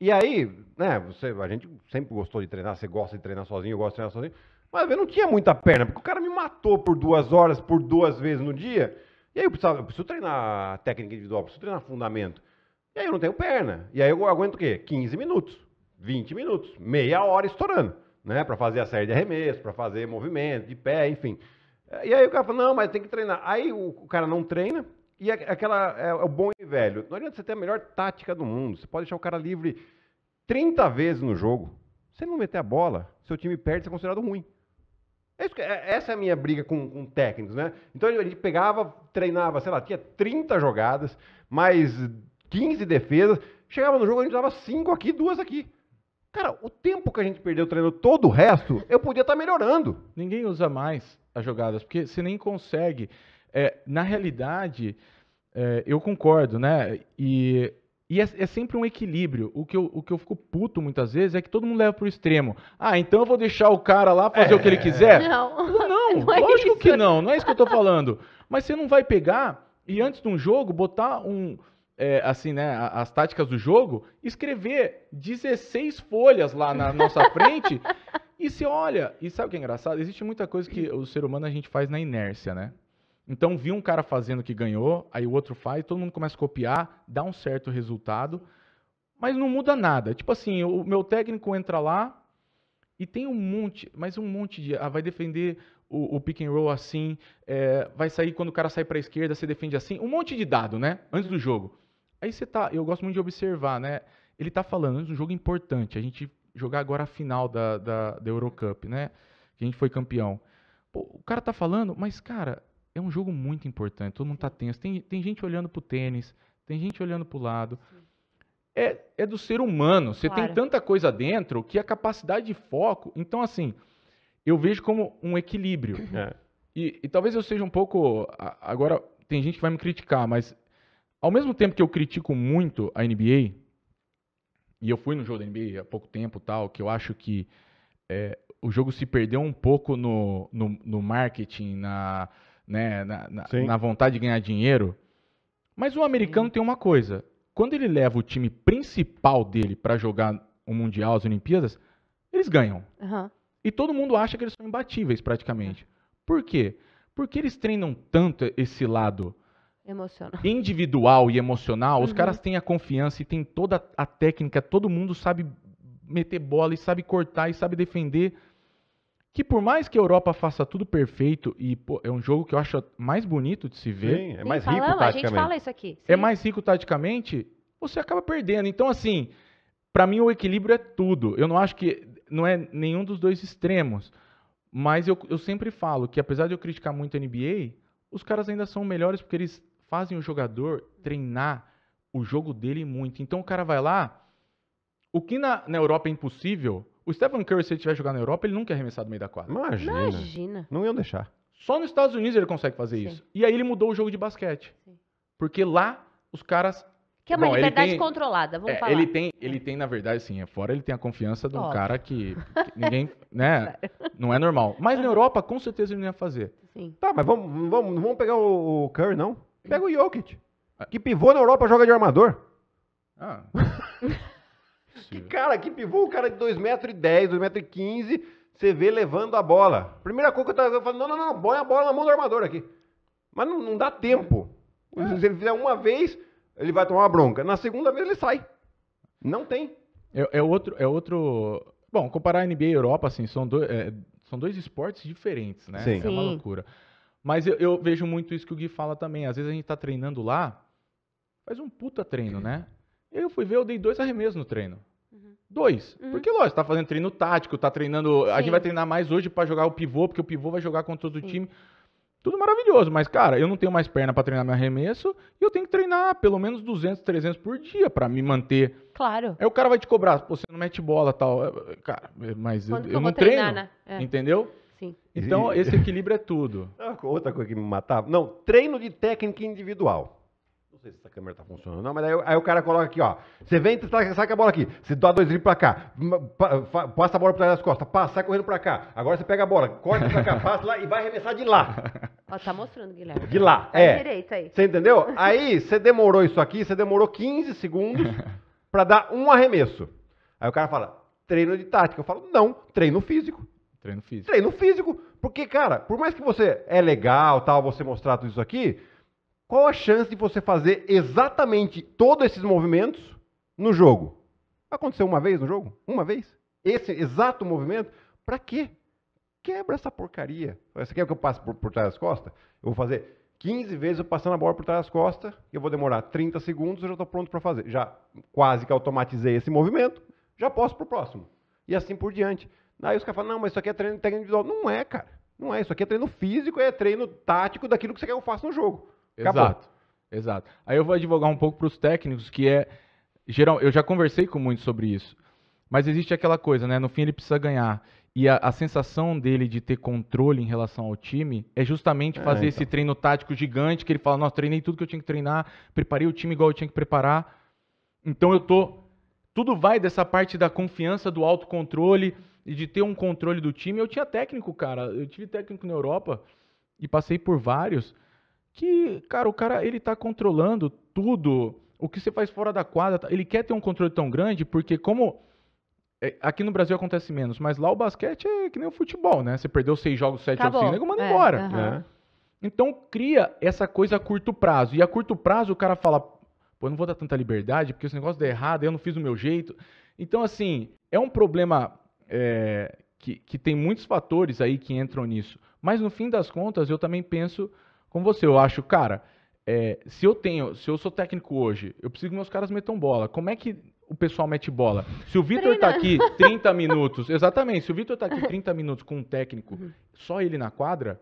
E aí, né, você, a gente sempre gostou de treinar, você gosta de treinar sozinho, eu gosto de treinar sozinho. Mas eu não tinha muita perna, porque o cara me matou por duas horas, por duas vezes no dia. E aí eu, precisava, eu preciso treinar técnica individual, preciso treinar fundamento. E aí eu não tenho perna. E aí eu aguento o quê? 15 minutos, 20 minutos, meia hora estourando, né? Para fazer a série de arremesso, para fazer movimento de pé, enfim. E aí o cara fala, não, mas tem que treinar. Aí o cara não treina, e aquela é, o bom e velho. Não adianta você ter a melhor tática do mundo. Você pode deixar o cara livre 30 vezes no jogo. Se não meter a bola, seu time perde, você é considerado ruim. É é, essa é a minha briga com, com técnicos, né? Então a gente pegava, treinava, sei lá, tinha 30 jogadas, mas 15 defesas. Chegava no jogo, a gente dava 5 aqui, duas aqui. Cara, o tempo que a gente perdeu treinando todo o resto, eu podia estar tá melhorando. Ninguém usa mais as jogadas, porque você nem consegue. É, na realidade, é, eu concordo, né? E, e é, é, sempre um equilíbrio. O que, eu, o que eu fico puto muitas vezes é que todo mundo leva pro extremo. Ah, então eu vou deixar o cara lá fazer o que ele é. quiser? Não, não, não é lógico que não. Não é isso que eu tô falando. Mas você não vai pegar e antes de um jogo botar um é, assim, né, as táticas do jogo, escrever 16 folhas lá na nossa frente. e se olha, e sabe o que é engraçado? Existe muita coisa que o ser humano a gente faz na inércia, né? Então, vi um cara fazendo que ganhou, aí o outro faz, todo mundo começa a copiar, dá um certo resultado, mas não muda nada. Tipo assim, o meu técnico entra lá e tem um monte, mas um monte de. Ah, vai defender o, o pick and roll assim, é, vai sair quando o cara sai para a esquerda, você defende assim, um monte de dado, né? Antes do jogo. Aí você tá, eu gosto muito de observar, né? Ele tá falando, é um jogo importante, a gente jogar agora a final da, da, da Eurocup, né? Que a gente foi campeão. Pô, o cara tá falando, mas cara, é um jogo muito importante, todo mundo tá tenso. Tem, tem gente olhando pro tênis, tem gente olhando pro lado. É, é do ser humano, você claro. tem tanta coisa dentro que a capacidade de foco. Então, assim, eu vejo como um equilíbrio. É. E, e talvez eu seja um pouco. Agora, tem gente que vai me criticar, mas ao mesmo tempo que eu critico muito a NBA, e eu fui no jogo da NBA há pouco tempo tal, que eu acho que é, o jogo se perdeu um pouco no, no, no marketing, na, né, na, na, na, vontade de ganhar dinheiro. Mas o americano tem uma coisa: quando ele leva o time principal dele para jogar o um Mundial, as Olimpíadas, eles ganham. Uhum. E todo mundo acha que eles são imbatíveis praticamente. É. Por quê? Porque eles treinam tanto esse lado Emocional. individual e emocional, uhum. os caras têm a confiança e têm toda a técnica, todo mundo sabe meter bola e sabe cortar e sabe defender. Que por mais que a Europa faça tudo perfeito e pô, é um jogo que eu acho mais bonito de se ver, Sim, é Sim, mais falando, rico taticamente. A gente fala isso aqui. É sim. É mais rico taticamente, você acaba perdendo. Então assim, para mim o equilíbrio é tudo. Eu não acho que não é nenhum dos dois extremos, mas eu, eu sempre falo que apesar de eu criticar muito a NBA, os caras ainda são melhores porque eles fazem o jogador treinar o jogo dele muito. Então o cara vai lá, o que na, na Europa é impossível, o Stephen Curry, se ele tiver jogado na Europa, ele nunca é arremessado no meio da quadra. Imagina. Imagina. Não iam deixar. Só nos Estados Unidos ele consegue fazer Sim. isso. E aí ele mudou o jogo de basquete. Sim. Porque lá os caras. Que é uma Bom, liberdade tem... controlada, vamos é, falar. Ele tem, ele tem, na verdade, assim, é fora ele tem a confiança de um Óbvio. cara que, que ninguém, né, não é normal. Mas na Europa, com certeza ele não ia fazer. Sim. Tá, mas vamos, vamos, vamos pegar o Curry, não? Pega o Jokic, que pivô na Europa joga de armador. Ah. que cara, que pivô, o cara de 2,10m, 2,15m, você vê levando a bola. Primeira coisa que eu tava falando, não, não, não, põe a bola na mão do armador aqui. Mas não, não dá tempo. É. Se ele fizer uma vez, ele vai tomar uma bronca. Na segunda vez ele sai. Não tem. É, é outro, é outro. Bom, comparar NBA e Europa, assim, são dois, é, são dois esportes diferentes, né? Sim. É uma loucura. Sim. Mas eu, eu, vejo muito isso que o Gui fala também. Às vezes a gente tá treinando lá, faz um puta treino, né? Eu fui ver, eu dei dois arremessos no treino. Uhum. Dois. Uhum. Porque, lógico, tá fazendo treino tático, tá treinando. Sim. A gente vai treinar mais hoje para jogar o pivô, porque o pivô vai jogar contra todo o time. Tudo maravilhoso, mas, cara, eu não tenho mais perna para treinar meu arremesso e eu tenho que treinar pelo menos 200, 300 por dia para me manter. Claro. Aí o cara vai te cobrar, você não mete bola tal. É, é, cara, mas eu, eu não treino. Treinar, né? é. Entendeu? Sim. Então, esse equilíbrio é tudo. Ah, outra coisa que me matava. Não, treino de técnica individual. Não sei se essa câmera tá funcionando, não, mas aí, aí o cara coloca aqui, ó. Você vem, com a bola aqui. Você dá dois dribles pra cá. Passa a bola pra trás das costas. Passa, sai correndo pra cá. Agora você pega a bola, corta pra cá, passa lá e vai arremessar de lá. Ó, tá mostrando, Guilherme. De lá, tá é. aí. Você entendeu? Aí você demorou isso aqui, você demorou 15 segundos pra dar um arremesso. Aí o cara fala, treino de tática. Eu falo, não, treino físico. Treino físico. Treino físico, porque, cara, por mais que você é legal, tal, você mostrar tudo isso aqui, qual a chance de você fazer exatamente todos esses movimentos no jogo? Aconteceu uma vez no jogo? Uma vez? Esse exato movimento? Pra quê? Quebra essa porcaria. Você quer que eu passe por, por trás das costas? Eu vou fazer 15 vezes eu passando a bola por trás das costas, eu vou demorar 30 segundos, eu já estou pronto para fazer. Já quase que automatizei esse movimento, já posso para o próximo. E assim por diante. Aí os caras falam, não, mas isso aqui é treino técnico individual. Não é, cara. Não é. Isso aqui é treino físico, é treino tático daquilo que você quer que eu faça no jogo. Acabou. Exato. Exato. Aí eu vou advogar um pouco para os técnicos, que é. Geral, eu já conversei com muitos sobre isso. Mas existe aquela coisa, né? No fim ele precisa ganhar. E a, a sensação dele de ter controle em relação ao time é justamente é, fazer é, então. esse treino tático gigante que ele fala: Nossa, treinei tudo que eu tinha que treinar, preparei o time igual eu tinha que preparar. Então eu tô. Tudo vai dessa parte da confiança, do autocontrole e de ter um controle do time. Eu tinha técnico, cara. Eu tive técnico na Europa e passei por vários que, cara, o cara ele tá controlando tudo. O que você faz fora da quadra, tá? ele quer ter um controle tão grande porque como é, aqui no Brasil acontece menos, mas lá o basquete é que nem o futebol, né? Você perdeu seis jogos, sete Acabou. ou nego manda é, embora. Né? Então cria essa coisa a curto prazo. E a curto prazo o cara fala, pô, eu não vou dar tanta liberdade porque esse negócio deu errado, eu não fiz do meu jeito. Então, assim, é um problema é, que, que tem muitos fatores aí que entram nisso. Mas no fim das contas, eu também penso como você. Eu acho, cara, é, se eu tenho, se eu sou técnico hoje, eu preciso que meus caras metam bola. Como é que o pessoal mete bola? Se o Vitor tá aqui 30 minutos, exatamente, se o Vitor tá aqui 30 minutos com um técnico, uhum. só ele na quadra,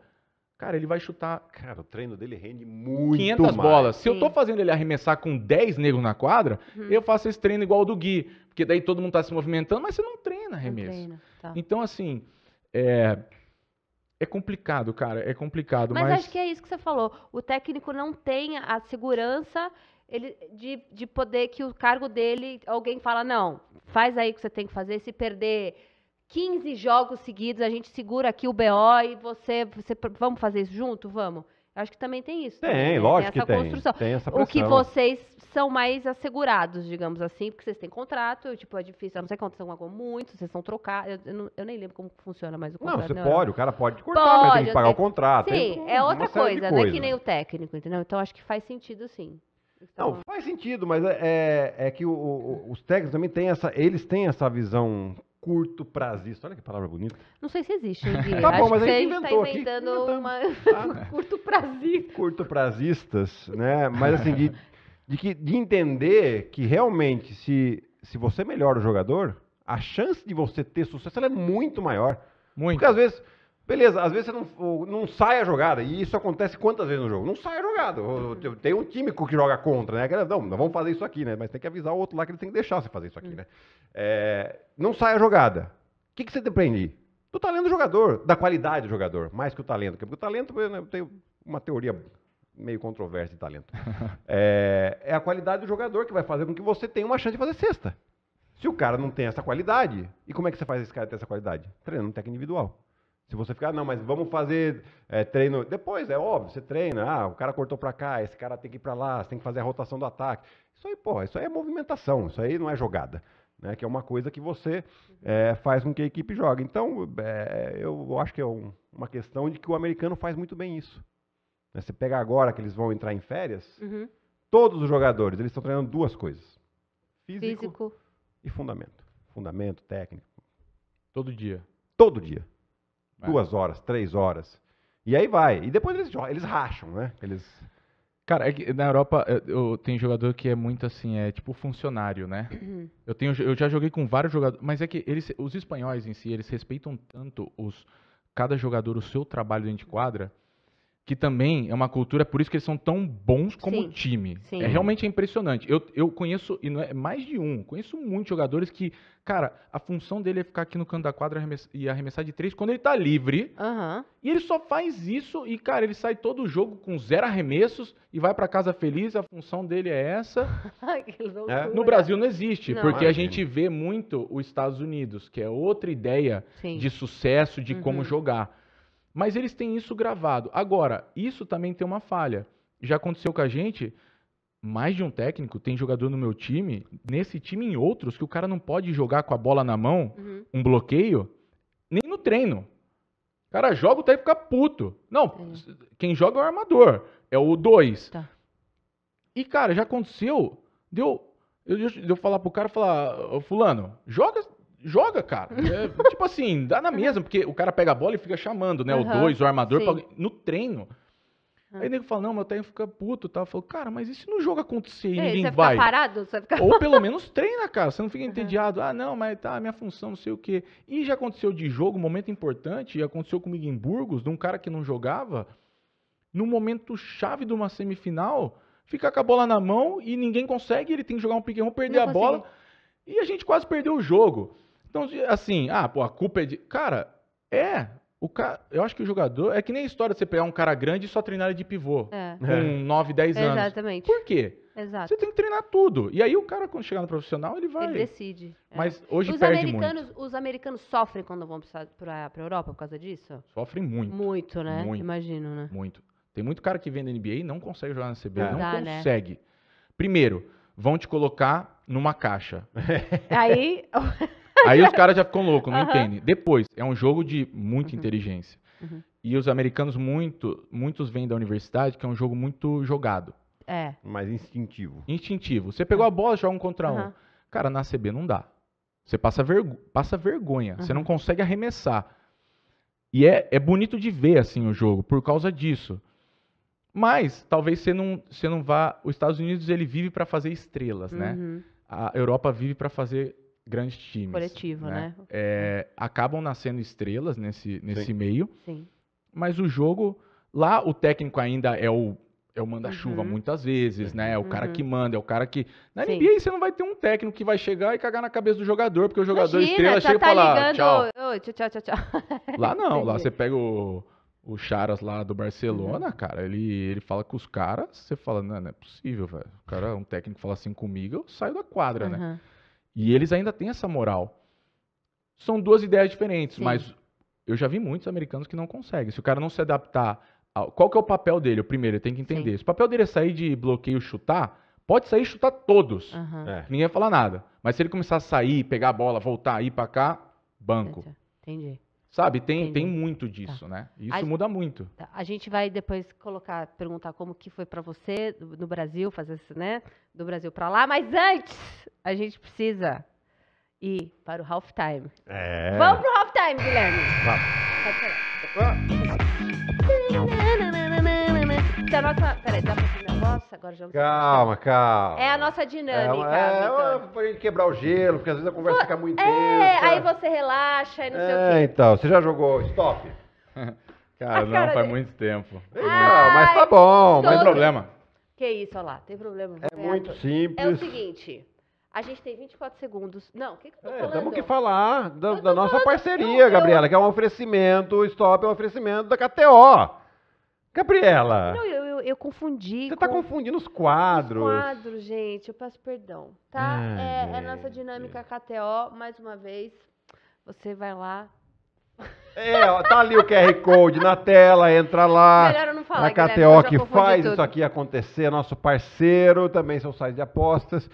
cara, ele vai chutar. Cara, o treino dele rende muito 500 mais. bolas. Se Sim. eu tô fazendo ele arremessar com 10 negros na quadra, uhum. eu faço esse treino igual ao do Gui. Porque daí todo mundo está se movimentando, mas você não treina arremesso. Não treina, tá. Então, assim, é, é complicado, cara, é complicado. Mas, mas, acho que é isso que você falou. O técnico não tem a segurança ele, de, de poder que o cargo dele, alguém fala, não, faz aí o que você tem que fazer, se perder 15 jogos seguidos, a gente segura aqui o BO e você, você vamos fazer isso junto? Vamos acho que também tem isso. Tem, também, né? lógico tem essa que tem. Construção. Tem essa pressão. O que vocês são mais assegurados, digamos assim, porque vocês têm contrato, tipo, é difícil, a não sei que aconteceu coisa muito, vocês são trocados. Eu, eu, eu, nem lembro como funciona mais o contrato. Não, você não, né? pode, não. o cara pode cortar, pode, mas tem que pagar o contrato. Sim, tem, é outra coisa, não é que nem o técnico, entendeu? Então acho que faz sentido sim. Então... Não, faz sentido, mas é, é, é que o, o, os técnicos também têm essa. Eles têm essa visão curto prazista. Olha que palavra bonita. Não sei se existe. Gui. tá bom, mas a gente está inventando aqui, uma ah, né? curto prazista. Curto prazistas, né? Mas assim, de, de, que, de entender que realmente se, se você é melhora o jogador, a chance de você ter sucesso é muito maior. Muito. Porque às vezes Beleza, às vezes você não, não sai a jogada, e isso acontece quantas vezes no jogo? Não sai a jogada. Tem um time que joga contra, né? Não, não vamos fazer isso aqui, né? Mas tem que avisar o outro lá que ele tem que deixar você fazer isso aqui, hum. né? É, não sai a jogada. O que, que você depende? Do talento do jogador, da qualidade do jogador, mais que o talento. Porque o talento, eu né, tenho uma teoria meio controversa de talento. É, é a qualidade do jogador que vai fazer com que você tenha uma chance de fazer cesta. Se o cara não tem essa qualidade, e como é que você faz esse cara ter essa qualidade? Treinando técnica individual. Se você ficar, ah, não, mas vamos fazer é, treino. Depois, é óbvio, você treina. Ah, o cara cortou pra cá, esse cara tem que ir pra lá, você tem que fazer a rotação do ataque. Isso aí, pô, isso aí é movimentação, isso aí não é jogada. Né, que é uma coisa que você é, faz com que a equipe jogue. Então, é, eu acho que é um, uma questão de que o americano faz muito bem isso. Né, você pega agora que eles vão entrar em férias, uhum. todos os jogadores eles estão treinando duas coisas: físico, físico, e fundamento. Fundamento, técnico. Todo dia. Todo dia. É. Duas horas, três horas. E aí vai. E depois eles, eles racham, né? Eles. Cara, é que na Europa eu, eu jogador que é muito assim, é tipo funcionário, né? Uhum. Eu, tenho, eu já joguei com vários jogadores, mas é que eles, os espanhóis em si, eles respeitam tanto os cada jogador o seu trabalho dentro de quadra, que também é uma cultura, por isso que eles são tão bons como sim, time. Sim. É realmente é impressionante. Eu, eu conheço, e não é mais de um, conheço muitos jogadores que, cara, a função dele é ficar aqui no canto da quadra arremessar, e arremessar de três quando ele tá livre. Uhum. E ele só faz isso e, cara, ele sai todo o jogo com zero arremessos e vai para casa feliz, a função dele é essa. é. No Brasil não existe, não, porque imagina. a gente vê muito os Estados Unidos, que é outra ideia sim. de sucesso, de uhum. como jogar. Mas eles têm isso gravado. Agora, isso também tem uma falha. Já aconteceu com a gente, mais de um técnico, tem jogador no meu time, nesse time em outros, que o cara não pode jogar com a bola na mão, uhum. um bloqueio, nem no treino. O cara joga, o técnico fica puto. Não, é. quem joga é o armador, é o 2. Tá. E, cara, já aconteceu, deu eu, eu, eu falar pro cara, falar, fulano, joga joga, cara. É, tipo assim, dá na mesma, porque o cara pega a bola e fica chamando, né? Uhum, o dois, o armador, pra... no treino. Ah. Aí o nego fala, não, meu técnico fica puto, tá? Falou, cara, mas e se no jogo acontecer e Ei, ninguém você vai? Fica parado, você fica... Ou pelo menos treina, cara, você não fica uhum. entediado. Ah, não, mas tá, minha função, não sei o quê. E já aconteceu de jogo, momento importante, e aconteceu comigo em Burgos, de um cara que não jogava, no momento chave de uma semifinal, fica com a bola na mão e ninguém consegue, ele tem que jogar um piqueirão, perder não a consigo. bola. E a gente quase perdeu o jogo. Então, assim, ah, pô, a culpa é de. Cara, é. O ca... Eu acho que o jogador. É que nem a história de você pegar um cara grande e só treinar ele de pivô. É. é. Com é. 9, 10 anos. Exatamente. Por quê? Exato. Você tem que treinar tudo. E aí o cara, quando chegar no profissional, ele vai. Ele decide. É. Mas é. hoje os perde americanos, muito. Os americanos sofrem quando vão para a Europa por causa disso? Sofrem muito. Muito, né? Muito. Imagino, né? Muito. Tem muito cara que vem da NBA e não consegue jogar na CBA. Não, é. não dá, né? consegue. Né? Primeiro, vão te colocar numa caixa. Aí. Aí os caras já ficam loucos, não uhum. entendem. Depois, é um jogo de muita uhum. inteligência. Uhum. E os americanos, muito, muitos vêm da universidade, que é um jogo muito jogado. É. Mas instintivo. Instintivo. Você pegou a bola, joga um contra um. Cara, na CB não dá. Você passa, vergo passa vergonha. Você não consegue arremessar. E é, é bonito de ver, assim, o jogo, por causa disso. Mas, talvez você não, você não vá... Os Estados Unidos, ele vive para fazer estrelas, né? Uhum. A Europa vive para fazer grandes times. Coletivo, né? né? É, acabam nascendo estrelas nesse, nesse Sim. meio. Sim. Mas o jogo, lá o técnico ainda é o, é o manda-chuva uhum. muitas vezes, né? É o uhum. cara que manda, é o cara que. Na Sim. NBA você não vai ter um técnico que vai chegar e cagar na cabeça do jogador, porque o jogador Imagina, estrela chega tá e fala. Ligando, tchau. tchau, tchau, tchau. Lá não, Entendi. lá você pega o. O Charas lá do Barcelona, uhum. cara, ele, ele fala com os caras, você fala, não, não é possível, velho. O cara, um técnico fala assim comigo, eu saio da quadra, né? E eles ainda têm essa moral. São duas ideias diferentes, Sim. mas eu já vi muitos americanos que não conseguem. Se o cara não se adaptar. Ao... Qual que é o papel dele? O primeiro, ele tem que entender. Sim. Se o papel dele é sair de bloqueio chutar, pode sair e chutar todos. Uhum. É. Ninguém vai falar nada. Mas se ele começar a sair, pegar a bola, voltar, ir para cá, banco. Entendi. Sabe, tem, tem muito disso, tá. né? Isso muda muito. Tá, a gente vai depois colocar, perguntar como que foi para você no Brasil, fazer isso, né? Do Brasil para lá, mas antes a gente precisa ir para o halftime. É. Vamos pro halftime, Guilherme. Vamos. Pode parar. Ah. Tá, nossa... Peraí, dá tá pra... Nossa, agora já Calma, calma. É a nossa dinâmica. É, é pra quebrar o gelo, porque às vezes a conversa Pô, fica muito é, É, aí você relaxa e não é, sei o é, quê. então. Você já jogou stop? cara, a ah, não, cara faz de... muito tempo. Não, ah, mas tá bom. Não tem problema. Que isso, olha lá, tem problema. É muito simples. É o seguinte... A gente tem 24 segundos. Não, o que, que eu tô é, falando? Temos que falar da, da nossa falando. parceria, Gabriela, eu... que é um oferecimento, o Stop é um oferecimento da KTO. Gabriela. Não, eu, eu confundi. Você tá com... tá confundindo os quadros. Os quadros, gente, eu peço perdão. Tá? Ah, é, é, nossa dinâmica KTO, mais uma vez. Você vai lá. É, ó, tá ali o QR Code na tela, entra lá. Melhor eu não falar, Na KTO que faz tudo. isso aqui acontecer, nosso parceiro, também seu site de apostas.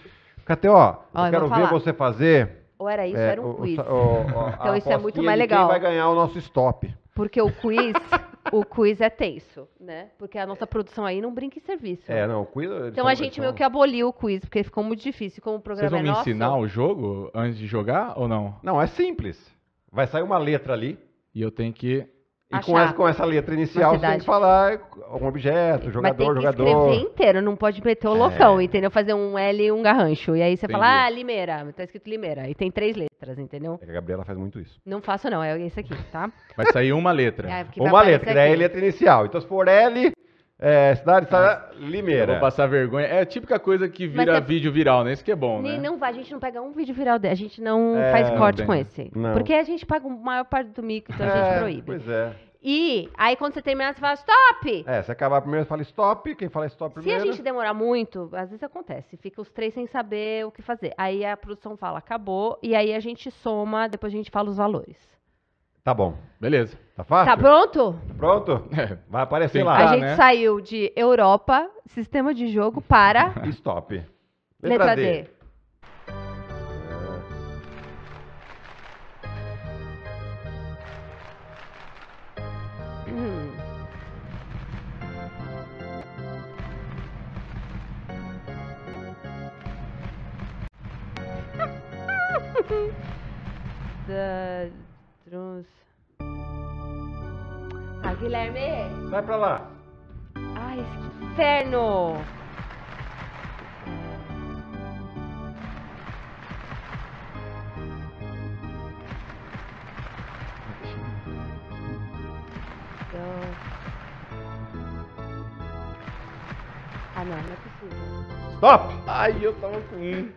KTO, ó, eu, eu quero ver você fazer. Ou era isso, é, era um o, quiz. O, o, então isso é muito mais legal. Quem vai ganhar o nosso stop? Porque o quiz o quiz é tenso, né? Porque a nossa é. produção aí não brinca em serviço. É, não, o quiz. Então a gente meio que aboliu o quiz, porque ficou muito difícil. Como o programa Vocês vão é me ensinar o jogo antes de jogar ou não? Não, é simples. Vai sair uma letra ali. E eu tenho que e com essa, com essa, letra inicial, você tem que falar um objeto, jogador, Mas tem que escrever inteiro, não pode meter o loucão, é. entendeu? Fazer um L e um garrancho. E aí você Entendi. fala, ah, Limeira, tá escrito Limeira. E tem três letras, entendeu? É a Gabriela faz muito isso. Não faço não, é esse aqui, tá? Vai sair uma letra. É, uma letra, que daí é a letra inicial. Então se for L, é, cidade, está Limeira. Eu vou passar vergonha. É a típica coisa que vira é... vídeo viral, né? Isso que é bom, né? Não, vai, a gente não pega um vídeo viral, a gente não é, faz corte não com esse. Não. Porque a gente paga a maior parte do mico, então a gente é, proíbe. Pois é. E aí quando você terminar, você fala stop! É, se acabar primeiro, você fala stop, quem fala stop primeiro... Se a gente demorar muito, às vezes acontece, fica os três sem saber o que fazer. Aí a produção fala acabou, e aí a gente soma, depois a gente fala os valores. Tá bom. Beleza. Tá fácil? Tá pronto? Tá pronto? É, vai aparecer Sim, lá. A né? gente saiu de Europa, sistema de jogo, para. Stop. Letra, Letra D. D. Guilherme. Sai pra lá. Ai, que inferno. Então. Ah, não, não é possível. Stop! Ai, eu tava com um.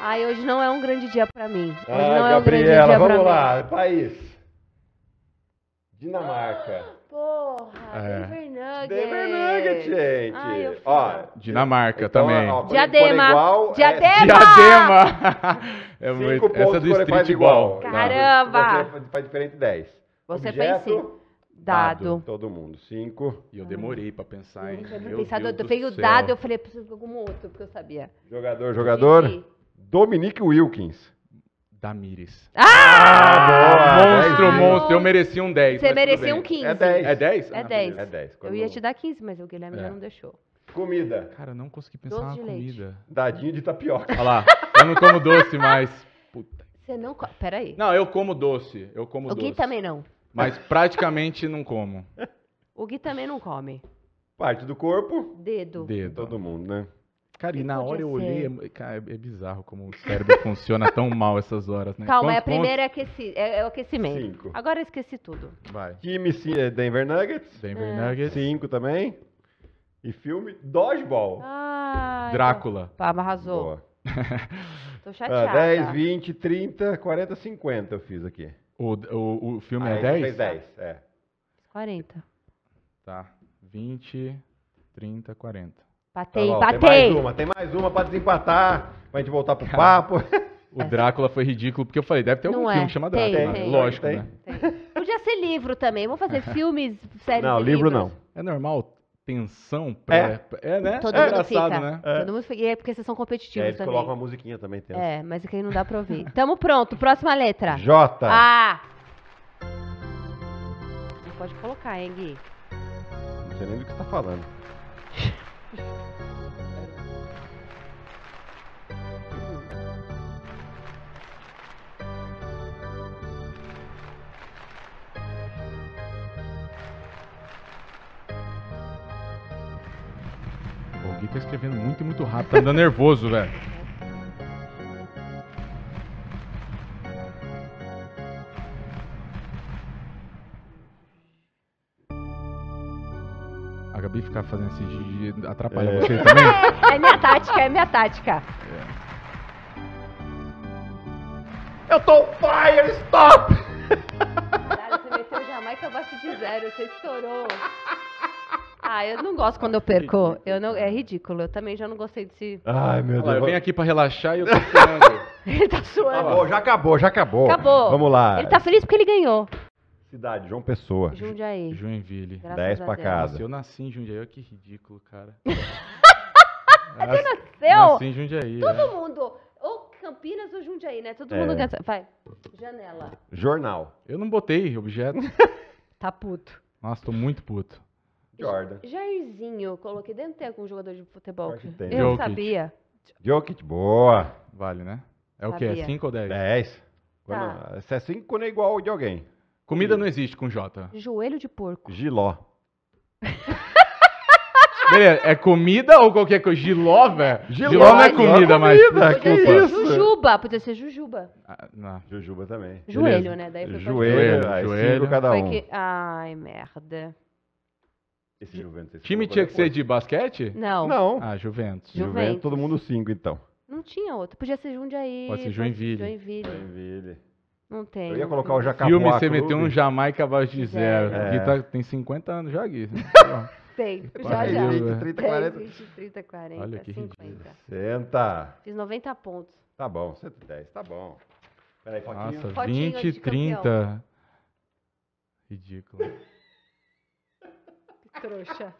Ai, hoje não é um grande dia pra mim. Hoje não Gabriela, é ah, um grande dia vamos pra lá, mim. país. Dinamarca. Porra, é. Denver Nuggets. Denver Nuggets, gente. Ai, ó, Dinamarca então, também. Ó, diadema. É igual, diadema. É... Diadema. é muito, essa do é Street igual. Caramba. você faz diferente 10. Você pensou? em si. Dado. dado. Todo mundo. Cinco. E eu demorei pra pensar em. Eu, pensado, eu veio o dado, eu falei, preciso de algum outro, porque eu sabia. Jogador, jogador. Dominique Wilkins. Damires. Ah! ah, ah monstro, monstro. Eu mereci um 10. Você merecia um 15. É 10. É 10? É 10. Ah, é 10. Eu ia te dar 15, mas o Guilherme já é. não deixou. Comida. Cara, eu não consegui pensar na comida. Leite. Dadinho de tapioca. Olha lá. Eu não como doce mais. Puta. Você não come. Peraí. Não, eu como doce. Eu como o doce. O Gui também não. Mas praticamente não como. O Gui também não come. Parte do corpo. Dedo. Dedo. Todo mundo, né? Cara, e na hora eu olhei, é, cara, é bizarro como o cérebro funciona tão mal essas horas, né? Calma, Quantos é a primeira é, aqueci, é, é, o aquecimento. Cinco. Agora eu esqueci tudo. Vai. Time é Denver Nuggets. Denver é. Nuggets. Cinco também. E filme Dodgeball. Ai, Drácula. Tá, tá arrasou. Boa. Tô ah, chateada. Ah, 10, 20, 30, 40, 50 eu fiz aqui. O, o, o filme ah, é 10? Fez 10, é. 40. Tá. 20, 30, 40. Patei, patei. Tá tem mais uma, tem mais uma pra desempatar, pra gente voltar pro Cara, papo. O Drácula foi ridículo, porque eu falei, deve ter algum Não é. filme que chama Tem, Drácula. né? tem. Lógico, Tem. né? Podia ser livro também. Vamos fazer filmes, séries Não, livro livros. não. É normal tensão pré... É, é né? Todo é mundo engraçado, fica. né? É. Todo mundo fica. E é porque vocês são competitivos É, eles também. coloca uma musiquinha também, tem. É, mas aqui aí não dá pra ouvir. Tamo pronto. Próxima letra. J. A. Não pode colocar, hein, Gui? Não sei nem do que você tá falando. Ele tá escrevendo muito e muito rápido, tá me dando nervoso, velho. A Gabi ficar fazendo esse gigi atrapalha é. você também? É minha tática, é minha tática. É. Eu tô fire, stop! Caralho, você meteu Jamaica abaixo de zero, você estourou. Ah, eu não gosto quando eu perco. Eu não, é ridículo. Eu também já não gostei desse. Ai, meu Deus. Olha, eu venho aqui pra relaxar e eu tô suando. ele tá suando. Acabou, já acabou, já acabou. Acabou. Vamos lá. Ele tá feliz porque ele ganhou. Cidade, João Pessoa. Jundiaí. Joinville. Graças 10 a pra casa. Se eu nasci em Jundiaí, olha que ridículo, cara. Mas você nasceu? Nasci em Jundiaí. É. Todo é. mundo. Ou Campinas ou Jundiaí, né? Todo É. mundo. Vai. Janela. Jornal. Eu não botei objeto. Tá puto. Nossa, tô muito puto. Jordan. Jairzinho, coloquei dentro tem algum jogador de futebol. que tem. Eu Jokic. sabia. Jokic, boa. Vale, né? É o quê? É 5 ou 10? 10. Tá. se é 5, quando é igual ao de alguém. Comida não existe com Jota. Joelho de porco. Giló. Beleza, é comida ou qualquer coisa? Giló, velho? Giló, não é giló é comida, mas. comida. Que Podia isso? Jujuba, podia ser jujuba. Ah, não. Jujuba também. Joelho, né? Daí Joelho, Joelho, joelho. cinco cada um. Foi que... Ai, merda. Esse Juventus. Esse time tinha que ser de basquete? Não. Não. Ah, Juventus. Juventus. Juventus todo mundo cinco, então. Não tinha outro. Podia ser Jundiaí. Pode ser Joinville. Joinville. Joinville. Não tem. Eu ia colocar o Jacapuá. Filme, você meteu um Jamaica abaixo de zero. É. Gui tá, é. tem 50 anos já, Gui. tem. Já, já. 20, 30, 40. 20, 30, 40, Olha que 50. Ridículo. Senta. Fiz 90 pontos. Tá bom, 110, tá bom. Peraí, Nossa, 20, 30. Ridículo trouxa.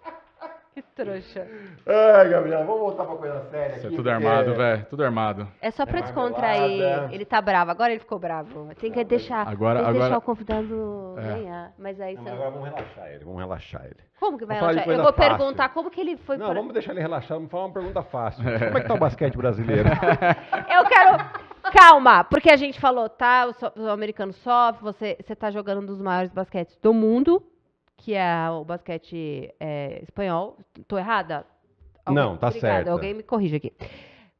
Que trouxa. Ai, Gabriela, vamos voltar pra coisa séria. Isso é tudo armado, velho. Tudo armado. É só é pra é descontrair. Ele tá bravo. Agora ele ficou bravo. Tem que deixar, agora, agora... deixar o convidado é. ganhar. Mas aí. Não, Agora vamos relaxar ele. Vamos relaxar ele. Como que vai vamos relaxar? Eu vou fácil. perguntar como que ele foi. Não, pra... vamos deixar ele relaxar. Vamos falar uma pergunta fácil. É. Como é que tá o basquete brasileiro? Eu quero. Calma, porque a gente falou, tá? O, o americano sofre, você, você tá jogando um dos maiores basquetes do mundo, que é o basquete é, espanhol. Tô errada? Não, tá certo. Alguém me corrige aqui.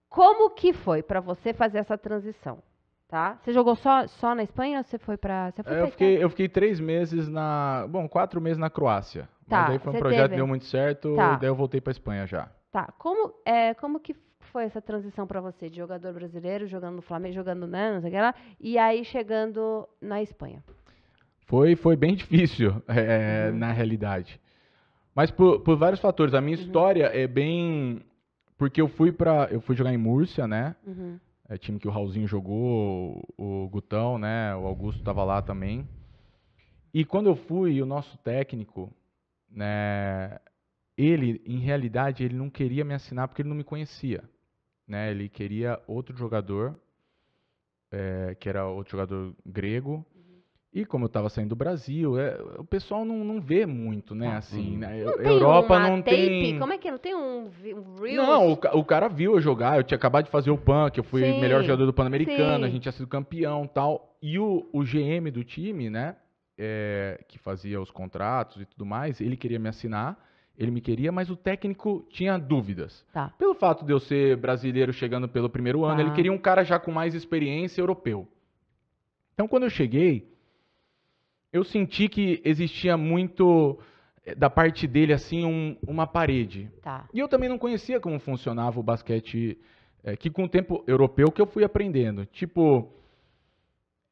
Como que foi para você fazer essa transição? Tá? Você jogou só, só na Espanha ou você foi para. Você foi é, eu, fiquei, eu fiquei três meses na. Bom, quatro meses na Croácia. Tá, Mas aí foi um projeto teve... que deu muito certo tá. e daí eu voltei para Espanha já. Tá. Como, é, como que foi essa transição para você de jogador brasileiro, jogando no Flamengo, jogando, né, não sei o que lá, e aí chegando na Espanha? Foi, foi bem difícil, é, uhum. na realidade. Mas por, por, vários fatores. A minha uhum. história é bem. Porque eu fui para Eu fui jogar em Múrcia, né? Uhum. É time que o Raulzinho jogou, o, Gutão, né? O Augusto estava lá também. E quando eu fui, o nosso técnico, né? Ele, em realidade, ele não queria me assinar porque ele não me conhecia. Né? Ele queria outro jogador, é, que era outro jogador grego. E como eu estava saindo do Brasil, é, o pessoal não, não vê muito, né? Ah. Assim, né? Não Europa não tape? tem. Como é que é? Não tem um, um Reels? Não, o, o, cara viu eu jogar. Eu tinha acabado de fazer o PAN, que eu fui Sim. melhor jogador do Pan-Americano, a gente tinha sido campeão tal. E o, o GM do time, né? É, que fazia os contratos e tudo mais, ele queria me assinar. Ele me queria, mas o técnico tinha dúvidas. Tá. Pelo fato de eu ser brasileiro chegando pelo primeiro ano, ele tá. queria um cara já com mais experiência europeu. Então, quando eu cheguei, eu senti que existia muito eh, da parte dele assim um, uma parede. Tá. E eu também não conhecia como funcionava o basquete é, que com o tempo europeu que eu fui aprendendo. Tipo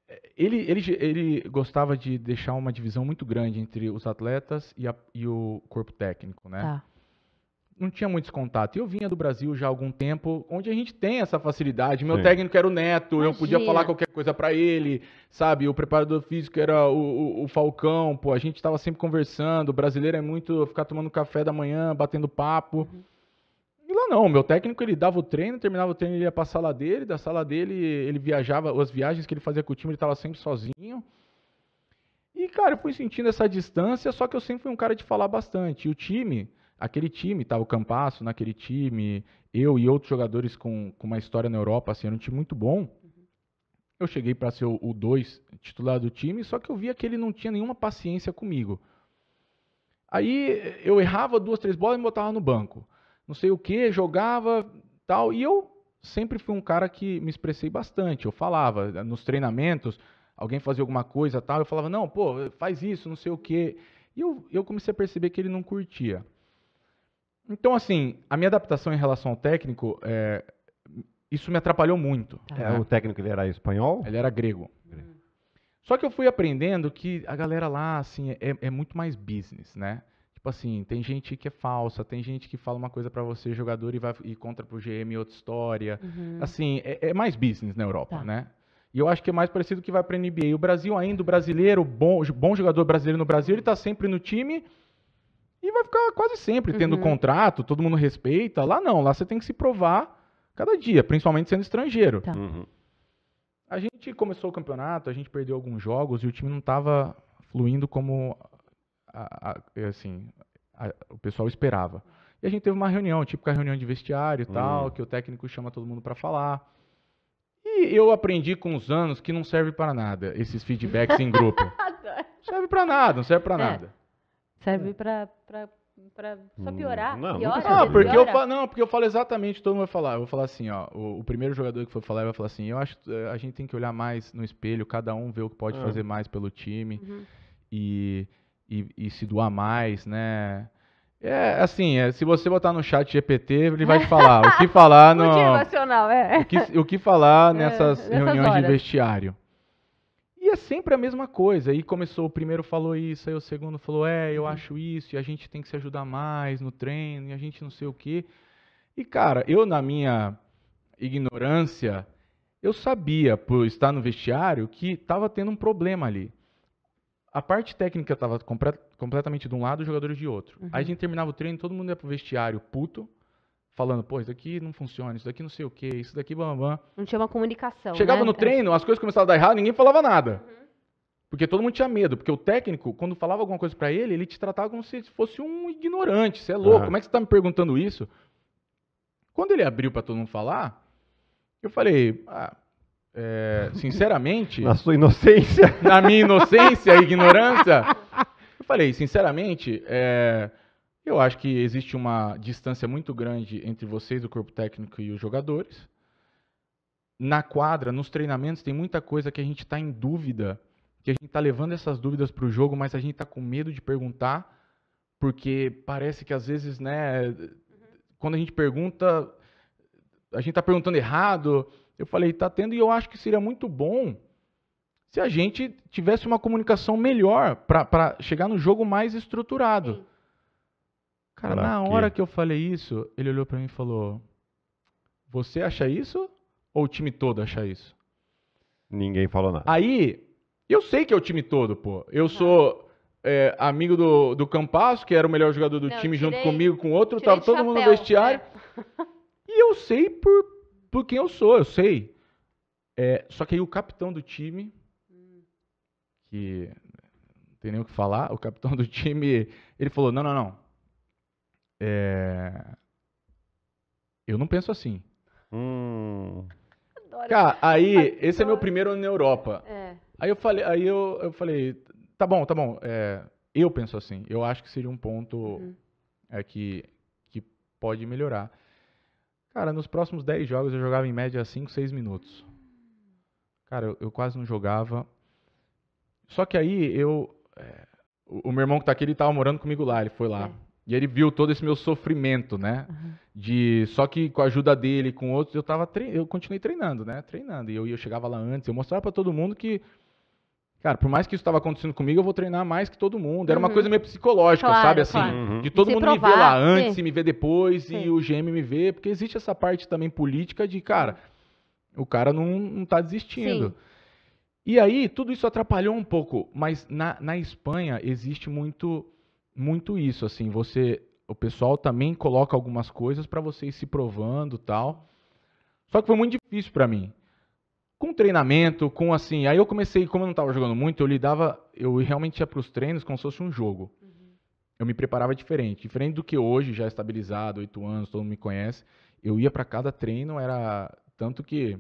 eh, ele, ele, ele gostava de deixar uma divisão muito grande entre os atletas e, a, e o corpo técnico, né? Tá não tinha muitos contatos. Eu vinha do Brasil já há algum tempo, onde a gente tem essa facilidade. Meu Sim. técnico era o Neto, Imagina. eu podia falar qualquer coisa para ele, sabe? O preparador físico era o, o, o Falcão, pô, a gente estava sempre conversando. O brasileiro é muito ficar tomando café da manhã, batendo papo. Uhum. E lá não, meu técnico ele dava o treino, terminava o treino, ele ia pra sala dele, da sala dele ele viajava, as viagens que ele fazia com o time, ele estava sempre sozinho. E, cara, eu fui sentindo essa distância, só que eu sempre fui um cara de falar bastante. E o time aquele time, tá? O Campasso naquele time, eu e outros jogadores com, com uma história na Europa, assim, era um time muito bom. Eu cheguei para ser o 2 titular do time, só que eu via que ele não tinha nenhuma paciência comigo. Aí eh, eu errava duas, três bolas e me botava no banco. Não sei o que, jogava tal. E eu sempre fui um cara que me expressei bastante. Eu falava eh, nos treinamentos, alguém fazia alguma coisa tal. Eu falava, não, pô, faz isso, não sei o que. E eu, eu comecei a perceber que ele não curtia. Então, assim, a minha adaptação em relação ao técnico, é, isso me atrapalhou muito. Ah. Né? O técnico ele era espanhol? Ele era grego. Só que eu fui aprendendo que a galera lá, assim, é, é, é, muito mais business, né? Tipo assim, tem gente que é falsa, tem gente que fala uma coisa para você, jogador, e vai e contra pro GM outra história. Uhum. Assim, é, é, mais business na Europa, tá. né? E eu acho que é mais parecido que vai pra NBA. O Brasil ainda, o brasileiro, bom, bom jogador brasileiro no Brasil, ele tá sempre no time e vai ficar quase sempre tendo uhum. contrato, todo mundo respeita. Lá não, lá você tem que se provar cada dia, principalmente sendo estrangeiro. Tá. Uhum. A gente começou o campeonato, a gente perdeu alguns jogos e o time não estava fluindo como a, a, assim, a, o pessoal esperava. E a gente teve uma reunião, tipo a reunião de vestiário e uhum. tal, que o técnico chama todo mundo para falar. E eu aprendi com os anos que não serve para nada esses feedbacks em grupo. serve para nada, não serve para é. nada. Serve é. para pra só hum, piorar. Não, piora, ah, porque piora. eu falo, não, porque eu falo exatamente, todo mundo vai falar. Eu vou falar assim, ó, o, o, primeiro jogador que for falar vai falar assim, eu acho eh, a gente tem que olhar mais no espelho, cada um ver o que pode é. fazer mais pelo time uhum. e, e, e, se doar mais, né? É assim, é, se você botar no chat GPT, ele vai te falar o que falar no, é. o, que, o que falar é, nessas, é, reuniões horas. de vestiário. E é sempre a mesma coisa. E começou, o primeiro falou isso, aí o segundo falou, é, eu uhum. acho isso, e a gente tem que se ajudar mais no treino, e a gente não sei o quê. E, cara, eu, na minha ignorância, eu sabia, por estar no vestiário, que estava tendo um problema ali. A parte técnica estava completamente de um lado, os jogadores de outro. Uhum. Aí a uhum. gente terminava o treino, todo mundo ia pro vestiário puto, falando, pô, isso daqui não funciona, isso daqui não sei o que, isso daqui bam. Não tinha uma comunicação. Chegava né? no treino, as coisas começavam a dar errado, ninguém falava nada. Uhum. Porque todo mundo tinha medo, porque o técnico, quando falava alguma coisa para ele, ele te tratava como se fosse um ignorante, você é louco, uhum. como é que você tá me perguntando isso? Quando ele abriu para todo mundo falar, eu falei, ah, é, sinceramente... na sua inocência. Na minha inocência e ignorância, eu falei, sinceramente, é, eu acho que existe uma distância muito grande entre vocês, o corpo técnico e os jogadores. Na quadra, nos treinamentos, tem muita coisa que a gente está em dúvida, que a gente está levando essas dúvidas para o jogo, mas a gente está com medo de perguntar, porque parece que às vezes, né, quando a gente pergunta, a gente está perguntando errado. Eu falei, está tendo, e eu acho que seria muito bom se a gente tivesse uma comunicação melhor para chegar no jogo mais estruturado. Sim. Cara, pra na hora que eu falei isso, ele olhou para mim e falou: Você acha isso? Ou o time todo acha isso? Ninguém falou nada. Aí, eu sei que é o time todo, pô. Eu tá. sou é, amigo do, do Campasso, que era o melhor jogador do Não, time, tirei, junto comigo, com outro, tava todo chapéu, mundo no vestiário. Né? E eu sei por, por quem eu sou, eu sei. É, só que aí o capitão do time, hum. que não tem nem o que falar, o capitão do time, ele falou: Não, não, não é... Eu não penso assim. Hum. Adoro. Cara, aí, Adoro. esse é meu primeiro ano na Europa. É. Aí eu falei, aí eu, eu falei, tá bom, tá bom. É, eu penso assim. Eu acho que seria um ponto uhum. é, que, que pode melhorar. Cara, nos próximos 10 jogos eu jogava em média 5, 6 minutos. Cara, eu, eu, quase não jogava. Só que aí eu. É, o, o, meu irmão que tá aqui, ele tava morando comigo lá, ele foi lá. É. E ele viu todo esse meu sofrimento, né? Uhum. De só que com a ajuda dele, com outros, eu tava eu continuei treinando, né? Treinando. E eu, eu chegava lá antes, eu mostrava para todo mundo que cara, por mais que isso estava acontecendo comigo, eu vou treinar mais que todo mundo. Era uhum. uma coisa meio psicológica, claro, sabe assim, claro. Uhum. de todo mundo provar, me ver lá antes sim. e me ver depois sim. e o GM me ver, porque existe essa parte também política de, cara, o cara não, não tá desistindo. Sim. E aí, tudo isso atrapalhou um pouco, mas na, na Espanha existe muito muito isso, assim, você o pessoal também coloca algumas coisas para vocês se provando, tal. Só que foi muito difícil para mim. Com treinamento, com assim, aí eu comecei, como eu não estava jogando muito, eu lidava, eu realmente ia para os treinos como se fosse um jogo. Uhum. Eu me preparava diferente, diferente do que hoje, já estabilizado, oito anos, todo mundo me conhece. Eu ia para cada treino, era tanto que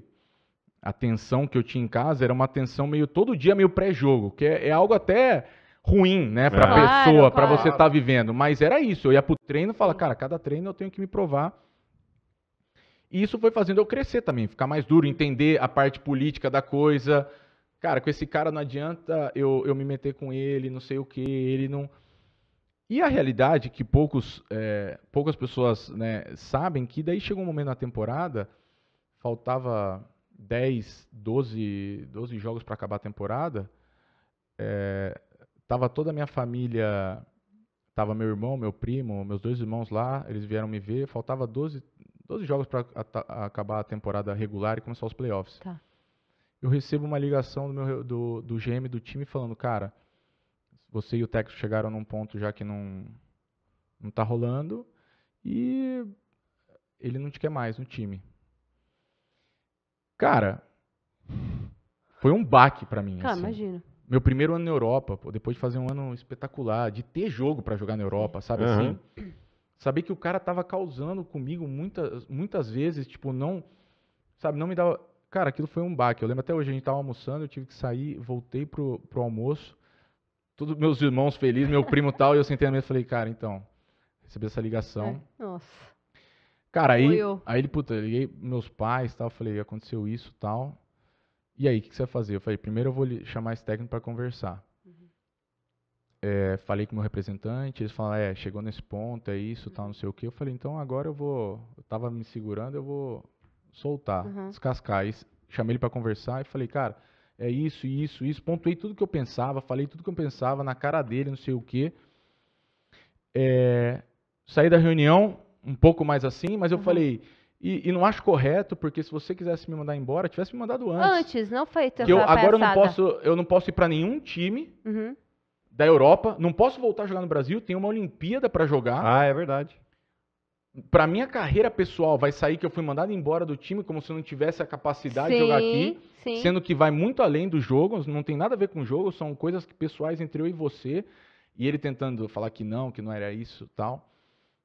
a tensão que eu tinha em casa era uma tensão meio todo dia, meio pré-jogo, que é, é algo até ruim, né, pra é. claro, pessoa, claro. para você estar tá vivendo. Mas era isso. Eu ia pro treino e falava, cara, cada treino eu tenho que me provar. E isso foi fazendo eu crescer também, ficar mais duro, entender a parte política da coisa. Cara, com esse cara não adianta eu, eu me meter com ele, não sei o que, ele não. E a realidade que poucos, é, poucas pessoas né, sabem que daí chegou um momento na temporada, faltava 10, 12, 12 jogos para acabar a temporada. É, Tava toda a minha família, tava meu irmão, meu primo, meus dois irmãos lá, eles vieram me ver. Faltava 12, 12 jogos para acabar a temporada regular e começar os playoffs. Tá. Eu recebo uma ligação do, meu, do, do GM do time falando, cara, você e o Texas chegaram num ponto já que não não tá rolando e ele não te quer mais no time. Cara, foi um baque para mim. Cara, assim. imagina meu primeiro ano na Europa, pô, depois de fazer um ano espetacular, de ter jogo para jogar na Europa, sabe uhum. assim? Saber que o cara tava causando comigo muitas, muitas vezes, tipo, não. Sabe, não me dava. Cara, aquilo foi um baque. Eu lembro até hoje, a gente tava almoçando, eu tive que sair, voltei pro, pro almoço. Todos meus irmãos felizes, meu primo tal, e eu sentei na mesa e falei, cara, então, recebi essa ligação. É, nossa. Cara, aí, aí ele, puta, eu liguei meus pais tal, falei, aconteceu isso tal. E aí, o que, você vai fazer? Eu falei, primeiro eu vou chamar esse técnico para conversar. Uhum. É, falei com o meu representante, eles falaram, é, chegou nesse ponto, é isso, uhum. tal, não sei o quê. Eu falei, então agora eu vou, eu estava me segurando, eu vou soltar, uhum. descascar. E chamei ele para conversar e falei, cara, é isso, isso, isso. Pontuei tudo que eu pensava, falei tudo que eu pensava na cara dele, não sei o quê. É, saí da reunião um pouco mais assim, mas eu uhum. falei, e, e, não acho correto, porque se você quisesse me mandar embora, tivesse me mandado antes. Antes, não foi tão eu, Agora eu não, posso, eu não posso ir para nenhum time uhum. da Europa, não posso voltar a jogar no Brasil, tem uma Olimpíada para jogar. Ah, é verdade. Para minha carreira pessoal, vai sair que eu fui mandado embora do time como se eu não tivesse a capacidade sim, de jogar aqui, sim. sendo que vai muito além do jogo, não tem nada a ver com o jogo, são coisas pessoais entre eu e você, e ele tentando falar que não, que não era isso tal.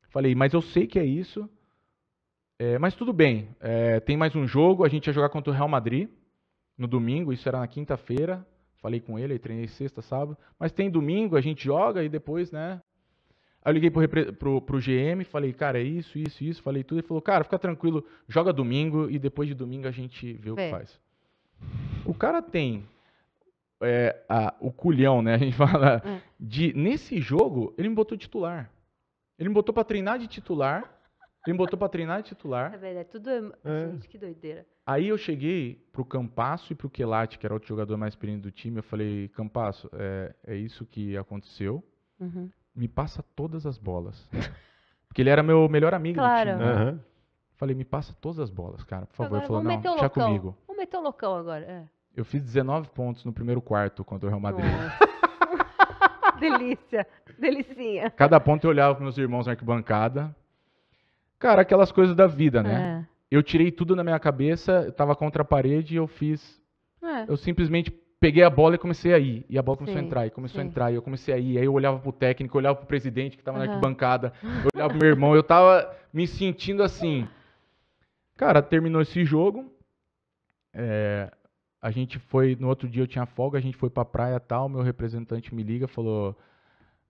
Falei, mas eu sei que é isso, é, mas tudo bem, é, tem mais um jogo. A gente ia jogar contra o Real Madrid no domingo, isso era na quinta-feira. Falei com ele, aí treinei sexta, sábado. Mas tem domingo, a gente joga e depois, né? Aí eu liguei pro, pro, pro GM, falei, cara, é isso, isso, isso. Falei tudo. Ele falou, cara, fica tranquilo, joga domingo e depois de domingo a gente vê o que faz. O cara tem é, a, o culhão, né? A gente fala. É. De, nesse jogo, ele me botou titular. Ele me botou para treinar de titular quem me botou pra treinar de é titular. É verdade, tudo é... Assim, é. Gente, que doideira. Aí eu cheguei pro Campasso e pro Quelate, que era o jogador mais experiente do time, eu falei, Campasso, é, é isso que aconteceu, uhum. me passa todas as bolas. Porque ele era meu melhor amigo claro. do time. Né? Uhum. Falei, me passa todas as bolas, cara, por favor. Agora, ele falou, não, deixa loucão. comigo. Vamos meter o loucão agora, é. Eu fiz 19 pontos no primeiro quarto contra o Real Madrid. Delícia, delicinha. Cada ponto eu olhava pros meus irmãos na arquibancada, Cara, aquelas coisas da vida, né? É. Eu tirei tudo na minha cabeça, eu tava contra a parede e eu fiz. É. Eu simplesmente peguei a bola e comecei a ir. E a bola começou sim, a entrar, e começou sim. a entrar, e eu comecei a ir. Aí eu olhava pro técnico, olhava pro presidente que tava uhum. na arquibancada, eu olhava pro meu irmão, eu tava me sentindo assim. Cara, terminou esse jogo. É, a gente foi, no outro dia eu tinha folga, a gente foi pra praia e tal, meu representante me liga, falou,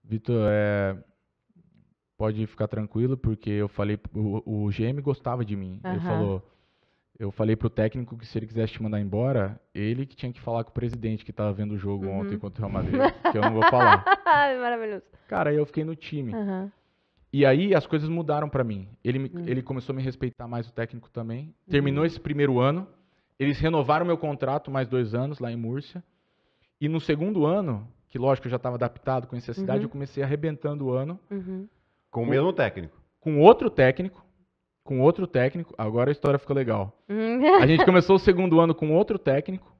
Vitor, é, pode ficar tranquilo, porque eu falei, o, o GM gostava de mim. Uhum. Ele falou, eu falei pro técnico que se ele quisesse te mandar embora, ele que tinha que falar com o presidente que tava vendo o jogo uhum. ontem contra o Real Madrid, que eu não vou falar. É maravilhoso. Cara, aí eu fiquei no time. Uhum. E aí as coisas mudaram para mim. Ele, me, uhum. ele começou a me respeitar mais o técnico também. Uhum. Terminou esse primeiro ano, eles renovaram meu contrato mais dois anos lá em Múrcia. E no segundo ano, que lógico eu já estava adaptado, conhecia a cidade, uhum. eu comecei arrebentando o ano. Uhum. Com o mesmo técnico. Com outro técnico. Com outro técnico. Agora a história ficou legal. Hum. a gente começou o segundo ano com outro técnico.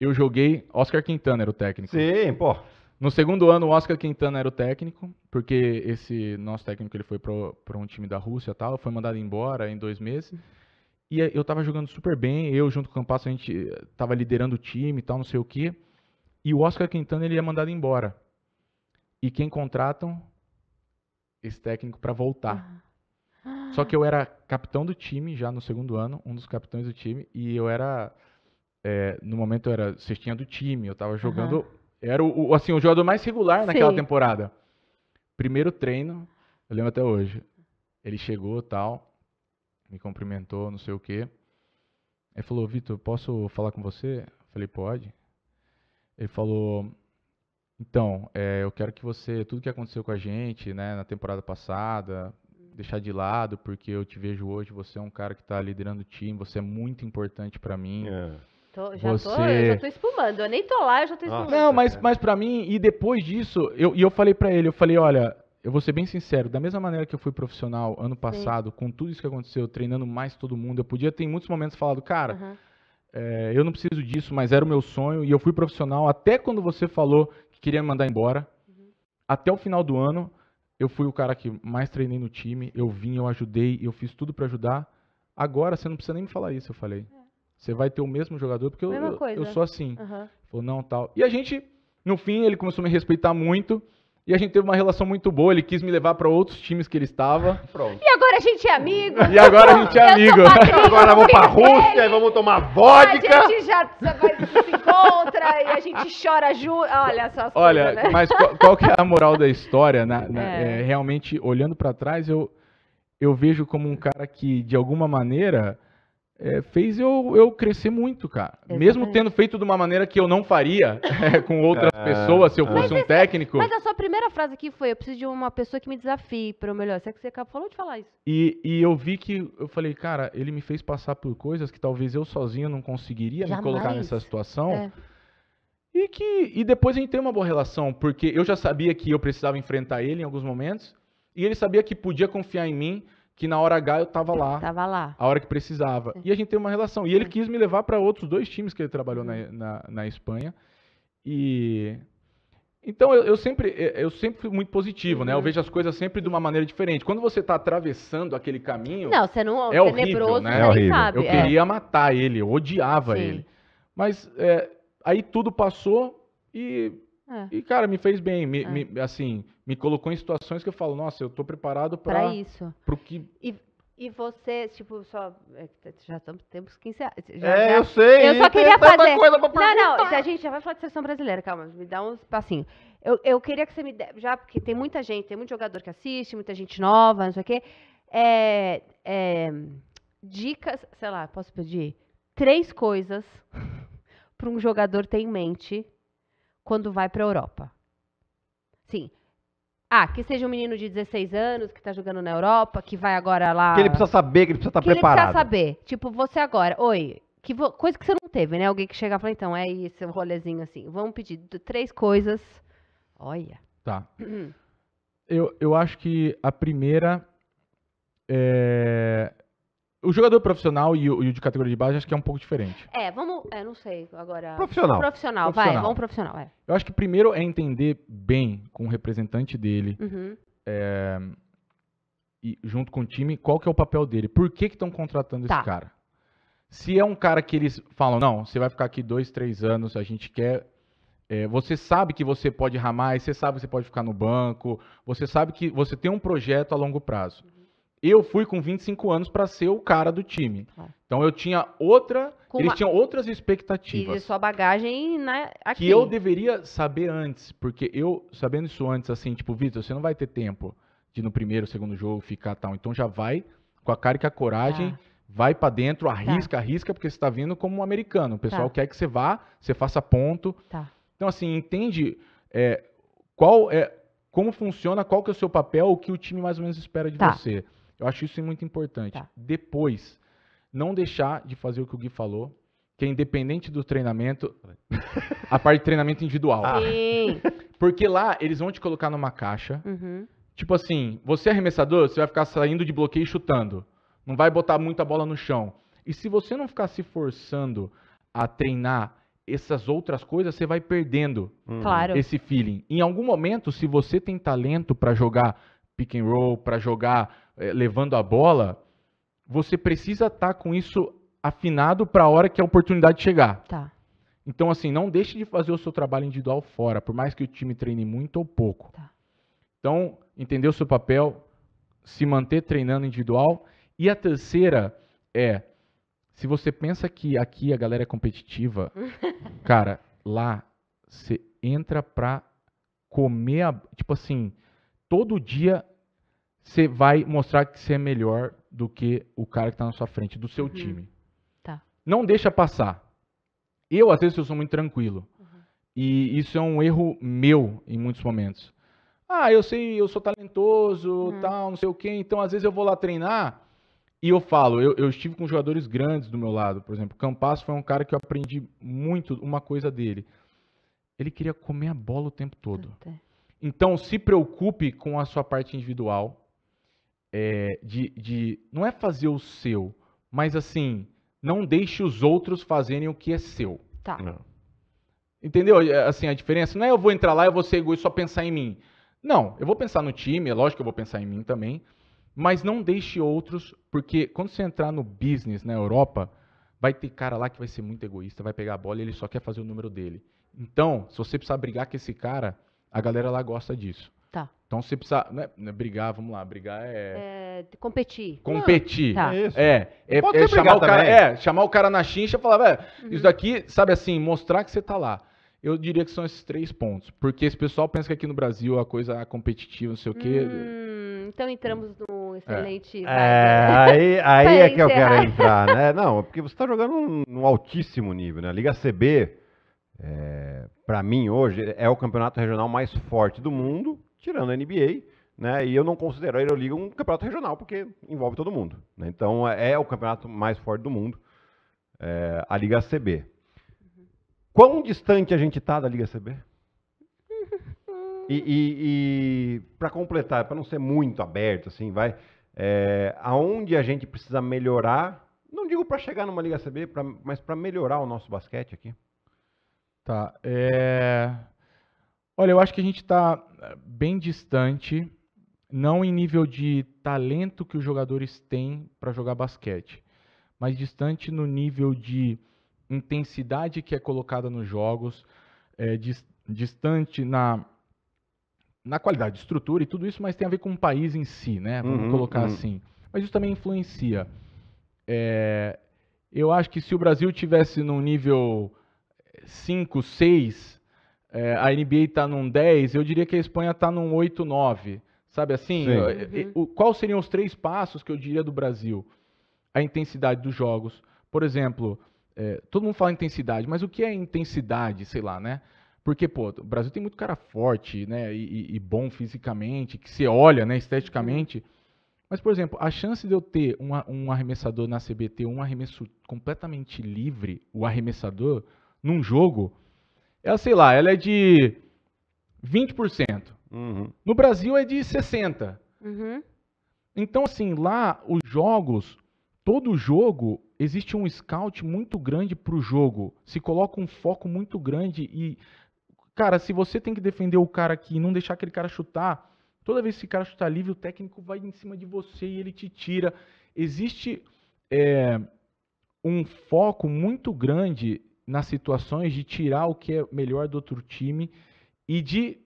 Eu joguei. Oscar Quintana era o técnico. Sim, pô. No segundo ano, o Oscar Quintana era o técnico, porque esse nosso técnico ele foi para um time da Rússia tal, foi mandado embora em dois meses. E eu tava jogando super bem, eu junto com o Campasso, a gente eh, tava liderando o time e tal, não sei o quê. E o Oscar Quintana ele é mandado embora. E quem contratam esse técnico para voltar. Ah. Só que eu era capitão do time já no segundo ano, um dos capitães do time, e eu era. É, no momento eu era cestinha do time, eu tava jogando. Uhum. Era o, assim, o jogador mais regular Sim. naquela temporada. Primeiro treino, eu lembro até hoje. Ele chegou tal, me cumprimentou, não sei o quê. Ele falou, Vitor, posso falar com você? Eu falei, pode. Ele falou, então, é, eu quero que você, tudo que aconteceu com a gente, né, na temporada passada, deixar de lado, porque eu te vejo hoje, você é um cara que está liderando o time, você é muito importante para mim. É. Tô, já, você... tô, eu já tô espumando, eu nem tô lá, eu já tô espumando. Não, mas, é. mas para mim, e depois disso, eu, e eu falei para ele, eu falei, olha, eu vou ser bem sincero, da mesma maneira que eu fui profissional ano passado, Sim. com tudo isso que aconteceu, treinando mais todo mundo, eu podia ter em muitos momentos falado, cara, é, eu não preciso disso, mas era o meu sonho, e eu fui profissional até quando você falou que queria me mandar embora. Uhum. Até o final do ano, eu fui o cara que mais treinei no time, eu vim, eu ajudei, eu fiz tudo para ajudar. Agora você não precisa nem me falar isso, eu falei. É. Você vai ter o mesmo jogador, porque eu, eu, sou assim. Uhum. Falou, não, tal. E a gente, no fim, ele começou a me respeitar muito. E a gente teve uma relação muito boa, ele quis me levar para outros times que ele estava. Pronto. E agora a gente é amigo. E agora a gente é amigo. agora vamos para Rússia e vamos tomar vodka. A gente já se encontra e a gente chora junto. Olha só as Olha, coisas, né? mas qual, qual, que é a moral da história? Na, né? na, é. É, realmente, olhando para trás, eu, eu vejo como um cara que, de alguma maneira é, fez eu, eu crescer muito, cara. Exatamente. Mesmo tendo feito de uma maneira que eu não faria é, com outras é. pessoas, se eu fosse um esse, técnico. Mas a sua primeira frase aqui foi: eu preciso de uma pessoa que me desafie para o melhor. Você que você acabou de falar isso. E, e eu vi que, eu falei, cara, ele me fez passar por coisas que talvez eu sozinho não conseguiria Jamais. me colocar nessa situação. É. E, que, e depois a gente tem uma boa relação, porque eu já sabia que eu precisava enfrentar ele em alguns momentos, e ele sabia que podia confiar em mim que na hora H eu tava lá. Tava lá. A hora que precisava. É. E a gente tem uma relação. E ele é. quis me levar para outros dois times que ele trabalhou na, uhum. na, na Espanha. E. Então eu, eu, sempre eu sempre fui muito positivo, uhum. né? Eu uhum. vejo as coisas sempre de uma maneira diferente. Quando você está atravessando aquele caminho, não, você não é, é horrível, né? É horrível. Sabe. Eu é. queria matar ele, eu odiava Sim. ele. Mas é, aí tudo passou e é. E, cara, me fez bem. Me, é. me, assim, me colocou em situações que eu falo, nossa, eu tô preparado para isso. Pro que... E, e você, tipo, só. É, já estamos temos 15 anos. Já, é, já, eu sei. Eu só queria fazer. Coisa pra não, não, a gente já vai falar de seleção brasileira, calma, me dá uns passinho Eu, eu queria que você me dê, já, porque tem muita gente, tem muito jogador que assiste, muita gente nova, não sei o quê. É, é, dicas, sei lá, posso pedir? Três coisas para um jogador ter em mente quando vai para a Europa. Sim. Ah, que seja um menino de 16 anos que está jogando na Europa, que vai agora lá. Que ele precisa saber, que ele precisa estar tá preparado. Que ele precisa saber. Tipo, você agora. Oi, que vo... coisa que você não teve, né? Alguém que chega e fala, então, é esse é rolezinho assim. Vamos pedir três coisas. Olha. Tá. eu, eu acho que a primeira. É o jogador profissional e o, e o, de categoria de base acho que é um pouco diferente. É, vamos. É, não sei agora. Profissional. Profissional, vai, vamos profissional. É. Eu acho que primeiro é entender bem com o representante dele. Uhum. É, e junto com o time, qual que é o papel dele? Por que estão contratando tá. esse cara? Se é um cara que eles falam, não, você vai ficar aqui dois, três anos, a gente quer. É, você sabe que você pode ramar, você sabe que você pode ficar no banco, você sabe que você tem um projeto a longo prazo eu fui com 25 anos para ser o cara do time. Tá. Então eu tinha outra, com eles uma... tinham outras expectativas. E sua bagagem, né, aqui. Que eu deveria saber antes, porque eu sabendo isso antes assim, tipo, Vitor, você não vai ter tempo de no primeiro, segundo jogo ficar tal, então já vai com a cara e com a coragem, tá. vai para dentro, tá. arrisca, tá. arrisca, porque você tá vindo como um americano. O pessoal tá. quer que você vá, você faça ponto. Tá. Então assim, entende é, qual é como funciona, qual que é o seu papel, o que o time mais ou menos espera de você. Eu acho isso muito importante. Tá. Depois, não deixar de fazer o que o Gui falou, que é independente do treinamento, a parte de treinamento individual. Ah. Sim. Porque lá eles vão te colocar numa caixa. Uhum. Tipo assim, você é arremessador, você vai ficar saindo de bloqueio e chutando. Não vai botar muita bola no chão. E se você não ficar se forçando a treinar essas outras coisas, você vai perdendo uhum. claro. esse feeling. Em algum momento, se você tem talento para jogar pick and roll, para jogar é, levando a bola, você precisa estar tá com isso afinado para a hora que a oportunidade chegar. Tá. Então, assim, não deixe de fazer o seu trabalho individual fora, por mais que o time treine muito ou pouco. Tá. Então, entender o seu papel, se manter treinando individual. E a terceira é, se você pensa que aqui a galera é competitiva, cara, lá você entra pra comer, a, tipo assim, todo dia você vai mostrar que você é melhor do que o cara que está na sua frente, do seu uhum. time. Tá. Não deixa passar. Eu, às vezes, eu sou muito tranquilo. Uhum. E isso é um erro meu em muitos momentos. Ah, eu sei, eu sou talentoso, uhum. tal, não sei o quê. Então, às vezes, eu vou lá treinar e eu falo, eu, eu, estive com jogadores grandes do meu lado. Por exemplo, Campas foi um cara que eu aprendi muito uma coisa dele. Ele queria comer a bola o tempo todo. Então, se preocupe com a sua parte individual é, de, de. Não é fazer o seu, mas assim, não deixe os outros fazerem o que é seu. Tá. Não. É. Entendeu? É, assim, a diferença não é eu vou entrar lá, eu vou ser egoísta só pensar em mim. Não, eu vou pensar no time, é lógico que eu vou pensar em mim também, mas não deixe outros, porque quando você entrar no business na Europa, vai ter cara lá que vai ser muito egoísta, vai pegar a bola e ele só quer fazer o número dele. Então, se você precisar brigar com esse cara, a galera lá gosta disso. Então você precisa. Né, né, brigar, vamos lá, brigar é. é competir. Competir. Não, tá. É, é, é, é chamar o cara, também. é, chamar o cara na chincha e falar, velho, uhum. isso daqui, sabe assim, mostrar que você tá lá. Eu diria que são esses três pontos. Porque esse pessoal pensa que aqui no Brasil a coisa é competitiva, não sei o quê. Hum, então entramos num excelente. É, é aí, aí é que eu quero entrar, né? Não, é porque você tá jogando num, altíssimo nível, né? Liga CB, é, para mim hoje, é o campeonato regional mais forte do mundo tirando a NBA, né? E eu não considero a Euroliga um campeonato regional, porque envolve todo mundo. Né? Então é o campeonato mais forte do mundo, é, a Liga CB. Quão distante a gente está da Liga CB? E, e, e para completar, para não ser muito aberto, assim, vai. É, aonde a gente precisa melhorar, não digo para chegar numa Liga CB, pra, mas para melhorar o nosso basquete aqui? Tá. É... Olha, eu acho que a gente está eh, bem distante, não em nível de talento que os jogadores têm para jogar basquete, mas distante no nível de intensidade que é colocada nos jogos, é, distante na, na qualidade de estrutura e tudo isso, mas tem a ver com o país em si, né? Vamos uhum, colocar uhum. assim. Mas isso também influencia. É, eu acho que se o Brasil tivesse num nível 5, 6, é, a NBA está num 10, eu diria que a Espanha está num 8, 9. Sabe assim? É, uhum. qual seriam os três passos que eu diria do Brasil? A intensidade dos jogos. Por exemplo, é, todo mundo fala intensidade, mas o que é intensidade, sei lá, né? Porque, pô, o Brasil tem muito cara forte, né? E, e, e bom fisicamente, que se olha, né, esteticamente. Uhum. Mas, por exemplo, a chance de eu ter uma, um arremessador na CBT, um arremesso completamente livre, o arremessador, num jogo, ela, é, sei lá, ela é de 20%. Uhum. No Brasil é de 60%. Uhum. Então, assim, lá os jogos, todo jogo, existe um scout muito grande para o jogo. Se coloca um foco muito grande e, cara, se você tem que defender o cara aqui e não deixar aquele cara chutar, toda vez que esse cara chutar livre, o técnico vai em cima de você e ele te tira. Existe é, um foco muito grande nas situações de tirar o que é melhor do outro time e de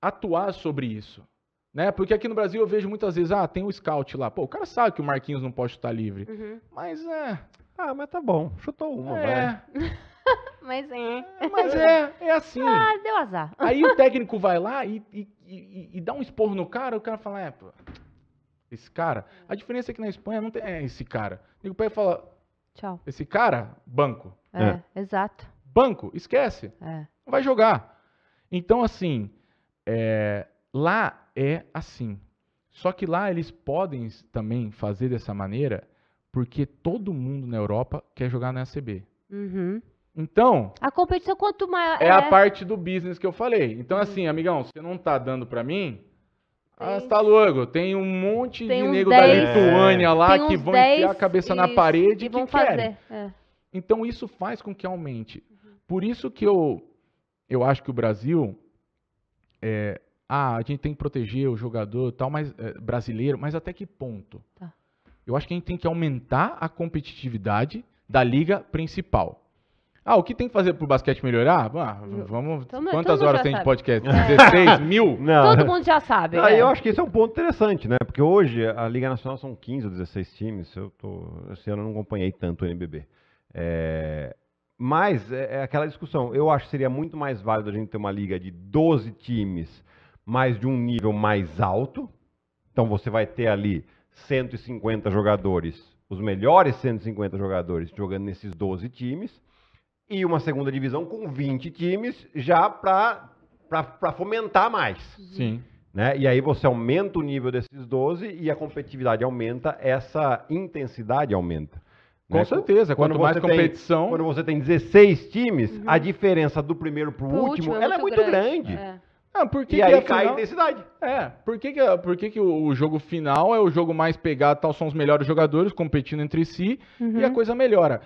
atuar sobre isso. Né? Porque aqui no Brasil eu vejo muitas vezes, ah, tem o um scout lá. Pô, o cara sabe que o Marquinhos não pode chutar livre. Uhum. Mas é. Ah, mas tá bom. Chutou uma, é. vai. mas é. é. Mas é, é assim. Ah, deu azar. Aí o técnico vai lá e, e, e, e dá um esporro no cara, o cara fala, é, pô, esse cara. A diferença é que na Espanha não tem é, esse cara. E o pai fala, tchau. Esse cara, banco. É, é. exato. Banco, esquece. É. Não vai jogar. Então, assim, é, lá é assim. Só que lá eles podem também fazer dessa maneira, porque todo mundo na Europa quer jogar na ACB. Uhum. Então. A competição, quanto maior. É, é, a parte do business que eu falei. Então, uhum. assim, amigão, você não tá dando para mim. Ah, tem... Ah, tá logo. Tem um monte tem de nego 10, da Lituânia é. lá que vão enfiar a cabeça isso, na parede e que vão querem. fazer. É. Então isso faz com que aumente. Por isso que eu, eu acho que o Brasil é, ah, a gente tem que proteger o jogador tal, mas é, brasileiro, mas até que ponto? Tá. Eu acho que a gente tem que aumentar a competitividade da liga principal. Ah, o que tem que fazer pro basquete melhorar? Ah, vamos. quantas horas tem de podcast? 16 é. mil? Não. Todo mundo já sabe. Não, é. Eu acho que esse é um ponto interessante, né? Porque hoje a Liga Nacional são 15 ou 16 times. Eu tô, esse ano eu não acompanhei tanto o NBB. É, mas é, é, aquela discussão. Eu acho que seria muito mais válido a gente ter uma liga de 12 times, mas de um nível mais alto. Então você vai ter ali 150 jogadores, os melhores 150 jogadores jogando nesses 12 times, e uma segunda divisão com 20 times já para fomentar mais. Sim. Né? E aí você aumenta o nível desses 12 e a competitividade aumenta, essa intensidade aumenta. Com né? certeza, quanto quando mais competição. Tem, quando você tem 16 times, uhum. a diferença do primeiro para o último, último é ela é muito é muito grande. grande. É. Ah, por que e que aí cai a intensidade. É, por que, que, por que, que o jogo final é o jogo mais pegado, tal são os melhores jogadores competindo entre si uhum. e a uhum. coisa melhora.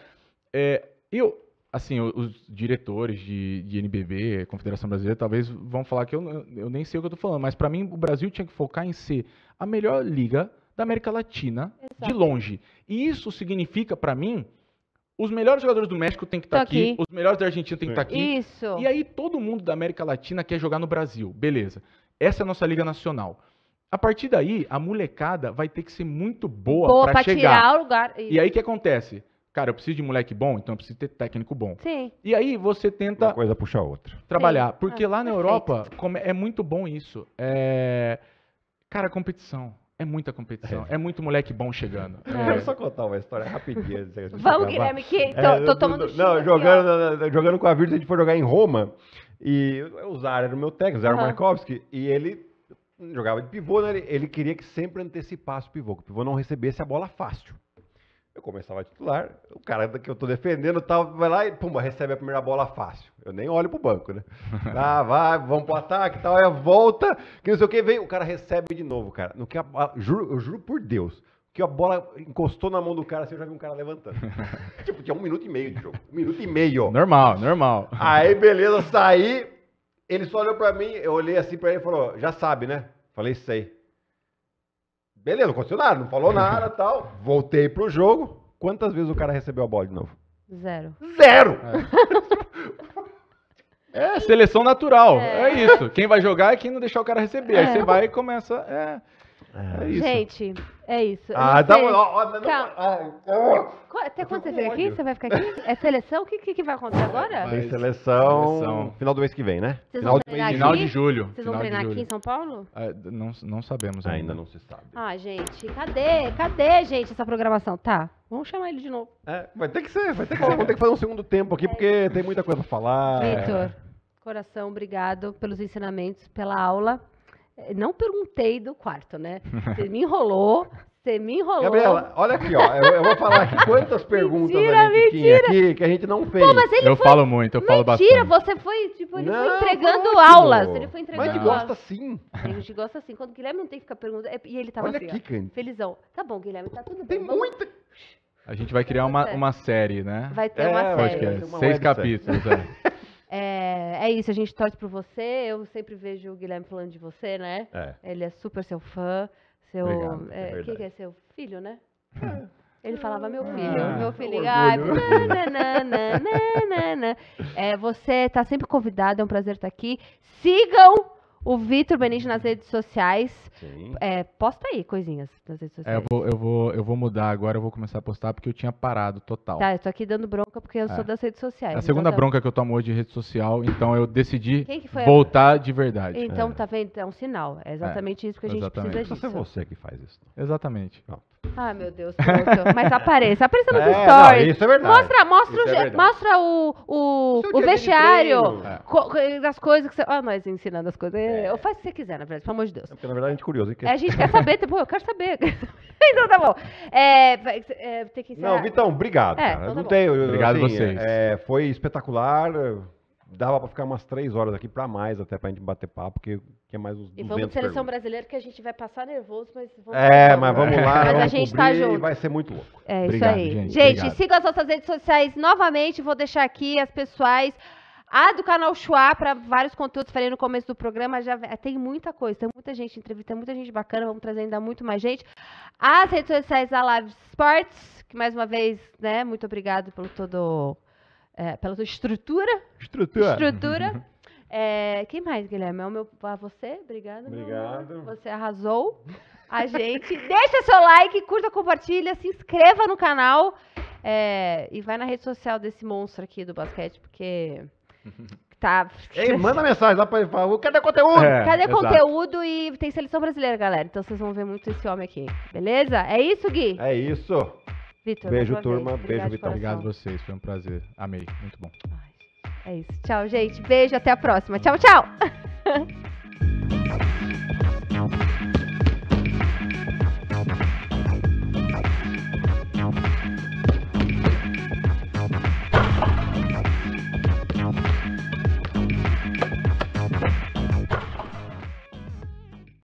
É, eu, assim, os diretores de, de NBB, Confederação Brasileira, talvez vão falar que eu, eu nem sei o que eu tô falando, mas para mim o Brasil tinha que focar em ser a melhor liga da América Latina, Exato. de longe. E isso significa, para mim, os melhores jogadores do México têm que estar tá, tá aqui. aqui, os melhores da Argentina têm que estar tá aqui. Isso. E aí todo mundo da América Latina quer jogar no Brasil. Beleza. Essa é a nossa Liga Nacional. A partir daí, a molecada vai ter que ser muito boa, boa para chegar. Tirar o lugar. Isso. E aí o que acontece? Cara, eu preciso de moleque bom, então eu preciso ter técnico bom. Sim. E aí você tenta. Uma coisa puxa a outra. Trabalhar. Sim. Porque ah, lá na perfeito. Europa é muito bom isso. É... Cara, competição. É muita competição. É. é muito moleque bom chegando. É. Quero só contar uma história rapidinha. Vamos, Guilherme, que é, é, tô, tô tomando Não, não jogando, aqui, jogando com a Virtus, a gente foi jogar em Roma. E o Zara era o meu técnico, o Zara uhum. Markovski. E ele jogava de pivô, né? Ele, ele queria que sempre antecipasse o pivô, que o pivô não recebesse a bola fácil. Eu começava a titular, o cara que eu tô defendendo tal, vai lá e pumba, recebe a primeira bola fácil. Eu nem olho pro banco, né? Ah, vai, vamos pro ataque tal, é volta, que não sei o que, vem, o cara recebe de novo, cara. No que a, juro, eu juro por Deus, que a bola encostou na mão do cara, assim, eu já vi um cara levantando. tipo, tinha um minuto e meio de jogo. Um minuto e meio. Normal, normal. Aí, beleza, saí, ele só olhou pra mim, eu olhei assim pra ele e falou, já sabe, né? Falei, sei. Beleza, não aconteceu nada, não falou nada tal. Voltei pro jogo. Quantas vezes o cara recebeu a bola de novo? Zero. Zero! É, é seleção natural. É. é. isso. Quem vai jogar é quem não deixar o cara receber. É. Aí você vai e começa. É, é, isso. Gente, é isso. Ah, dá uma. Calma. Até quando você aqui? Você vai ficar aqui? É seleção? O que, que, que vai acontecer agora? Tem seleção, seleção, Final do mês que vem, né? Vocês final, final de julho. Vocês final vão treinar aqui em São Paulo? Ah, não, não sabemos ainda. Ainda não se sabe. Ah, gente, cadê? Cadê, gente, essa programação? Tá. Vamos chamar ele de novo. É, vai ter que ser, vai ter que ser. Vamos ter que fazer um segundo tempo aqui, é. porque tem muita coisa pra falar. Vitor, coração, obrigado pelos ensinamentos, pela aula. Eh, não perguntei do quarto, né? Você me enrolou, você me enrolou. Gabriela, olha aqui, ó. Eu, eu vou falar aqui quantas perguntas mentira, a gente mentira. tinha aqui que a gente não fez. Pô, eu foi... falo muito, eu mentira, falo bastante. Mentira, você foi, tipo, ele não, foi entregando aulas. Ele foi entregando Mas a gente gosta sim. A gente gosta sim. Quando o Guilherme não tem que ficar perguntando. É, e ele tava olha assim, aqui, felizão. Tá bom, Guilherme, tá tudo tem bem. Tem muita... A gente vai criar uma, uma série, né? Vai ter é, uma série. Acho que é. Seis capítulos, é. É, é isso, a gente torce por você. Eu sempre vejo o Guilherme falando de você, né? É. Ele é super seu fã. Seu. Obrigado, é, é que, que é seu filho, né? É. Ele falava meu ah, filho, ah, meu filho. Ai, É, você está sempre convidado, é um prazer estar aqui. Sigam o Vitor Benício nas redes sociais. Sim. É, posta aí coisinhas nas redes sociais. É, eu, vou, eu, vou, eu vou mudar agora, eu vou começar a postar porque eu tinha parado total. Tá, eu tô aqui dando bronca porque eu é. sou das redes sociais. É a segunda então... Tá- bronca que eu tomo hoje de rede social, então eu decidi voltar a... de verdade. Então, é. tá vendo? É um sinal. É exatamente é, isso que a gente exatamente. precisa então, é disso. Só é você que faz isso. Exatamente. Pronto. Ah, meu Deus, Porto. Mas apareça. Apareça nos é, stories. Não, isso é verdade. Mostra, mostra, o, é verdade. mostra o, o, o, vestiário é. das coisas que você. Ah, nós ensinando as coisas. É, é. Ou faz o que você quiser, na verdade, pelo amor de Deus. É, porque, na verdade, a gente é curioso. Hein? A gente quer saber, tipo, eu quero saber. então tá bom. tem que ensinar. Não, Vitão, obrigado. Então, tá não tem, eu, obrigado assim, vocês. foi espetacular dava para ficar umas três horas aqui para mais, até para a gente bater papo, porque é mais uns E vamos de seleção perguntas. brasileira que a gente vai passar nervoso, mas vamos É, mas vamos lá, mas vamos a gente tá junto. e vai ser muito louco. É Obrigado, isso aí. gente. Gente, siga as nossas redes sociais novamente, vou deixar aqui as pessoais. A do canal Chua para vários conteúdos, falei no começo do programa, já tem muita coisa, tem muita gente entrevista, tem muita gente bacana, vamos trazer ainda muito mais gente. As redes sociais da Live Sports, que mais uma vez, né, muito obrigado por todo é, pela sua estrutura. Estrutura. Estrutura. É, quem mais, Guilherme? É o meu. a você? Obrigado. Obrigado. Você arrasou. A gente. Deixa seu like, curta, compartilha, se inscreva no canal é, e vai na rede social desse monstro aqui do basquete, porque. Tá. Ei, manda mensagem lá pra ele falar: cadê conteúdo? É, é, cadê exato. conteúdo? E tem seleção brasileira, galera. Então vocês vão ver muito esse homem aqui. Beleza? É isso, Gui? É isso. Vitor, beijo, turma. Vez. Beijo, Vitor. Obrigado vocês. Foi um prazer. Amei. Muito bom. é isso. Tchau, gente. Beijo. Até a próxima. Tchau, tchau.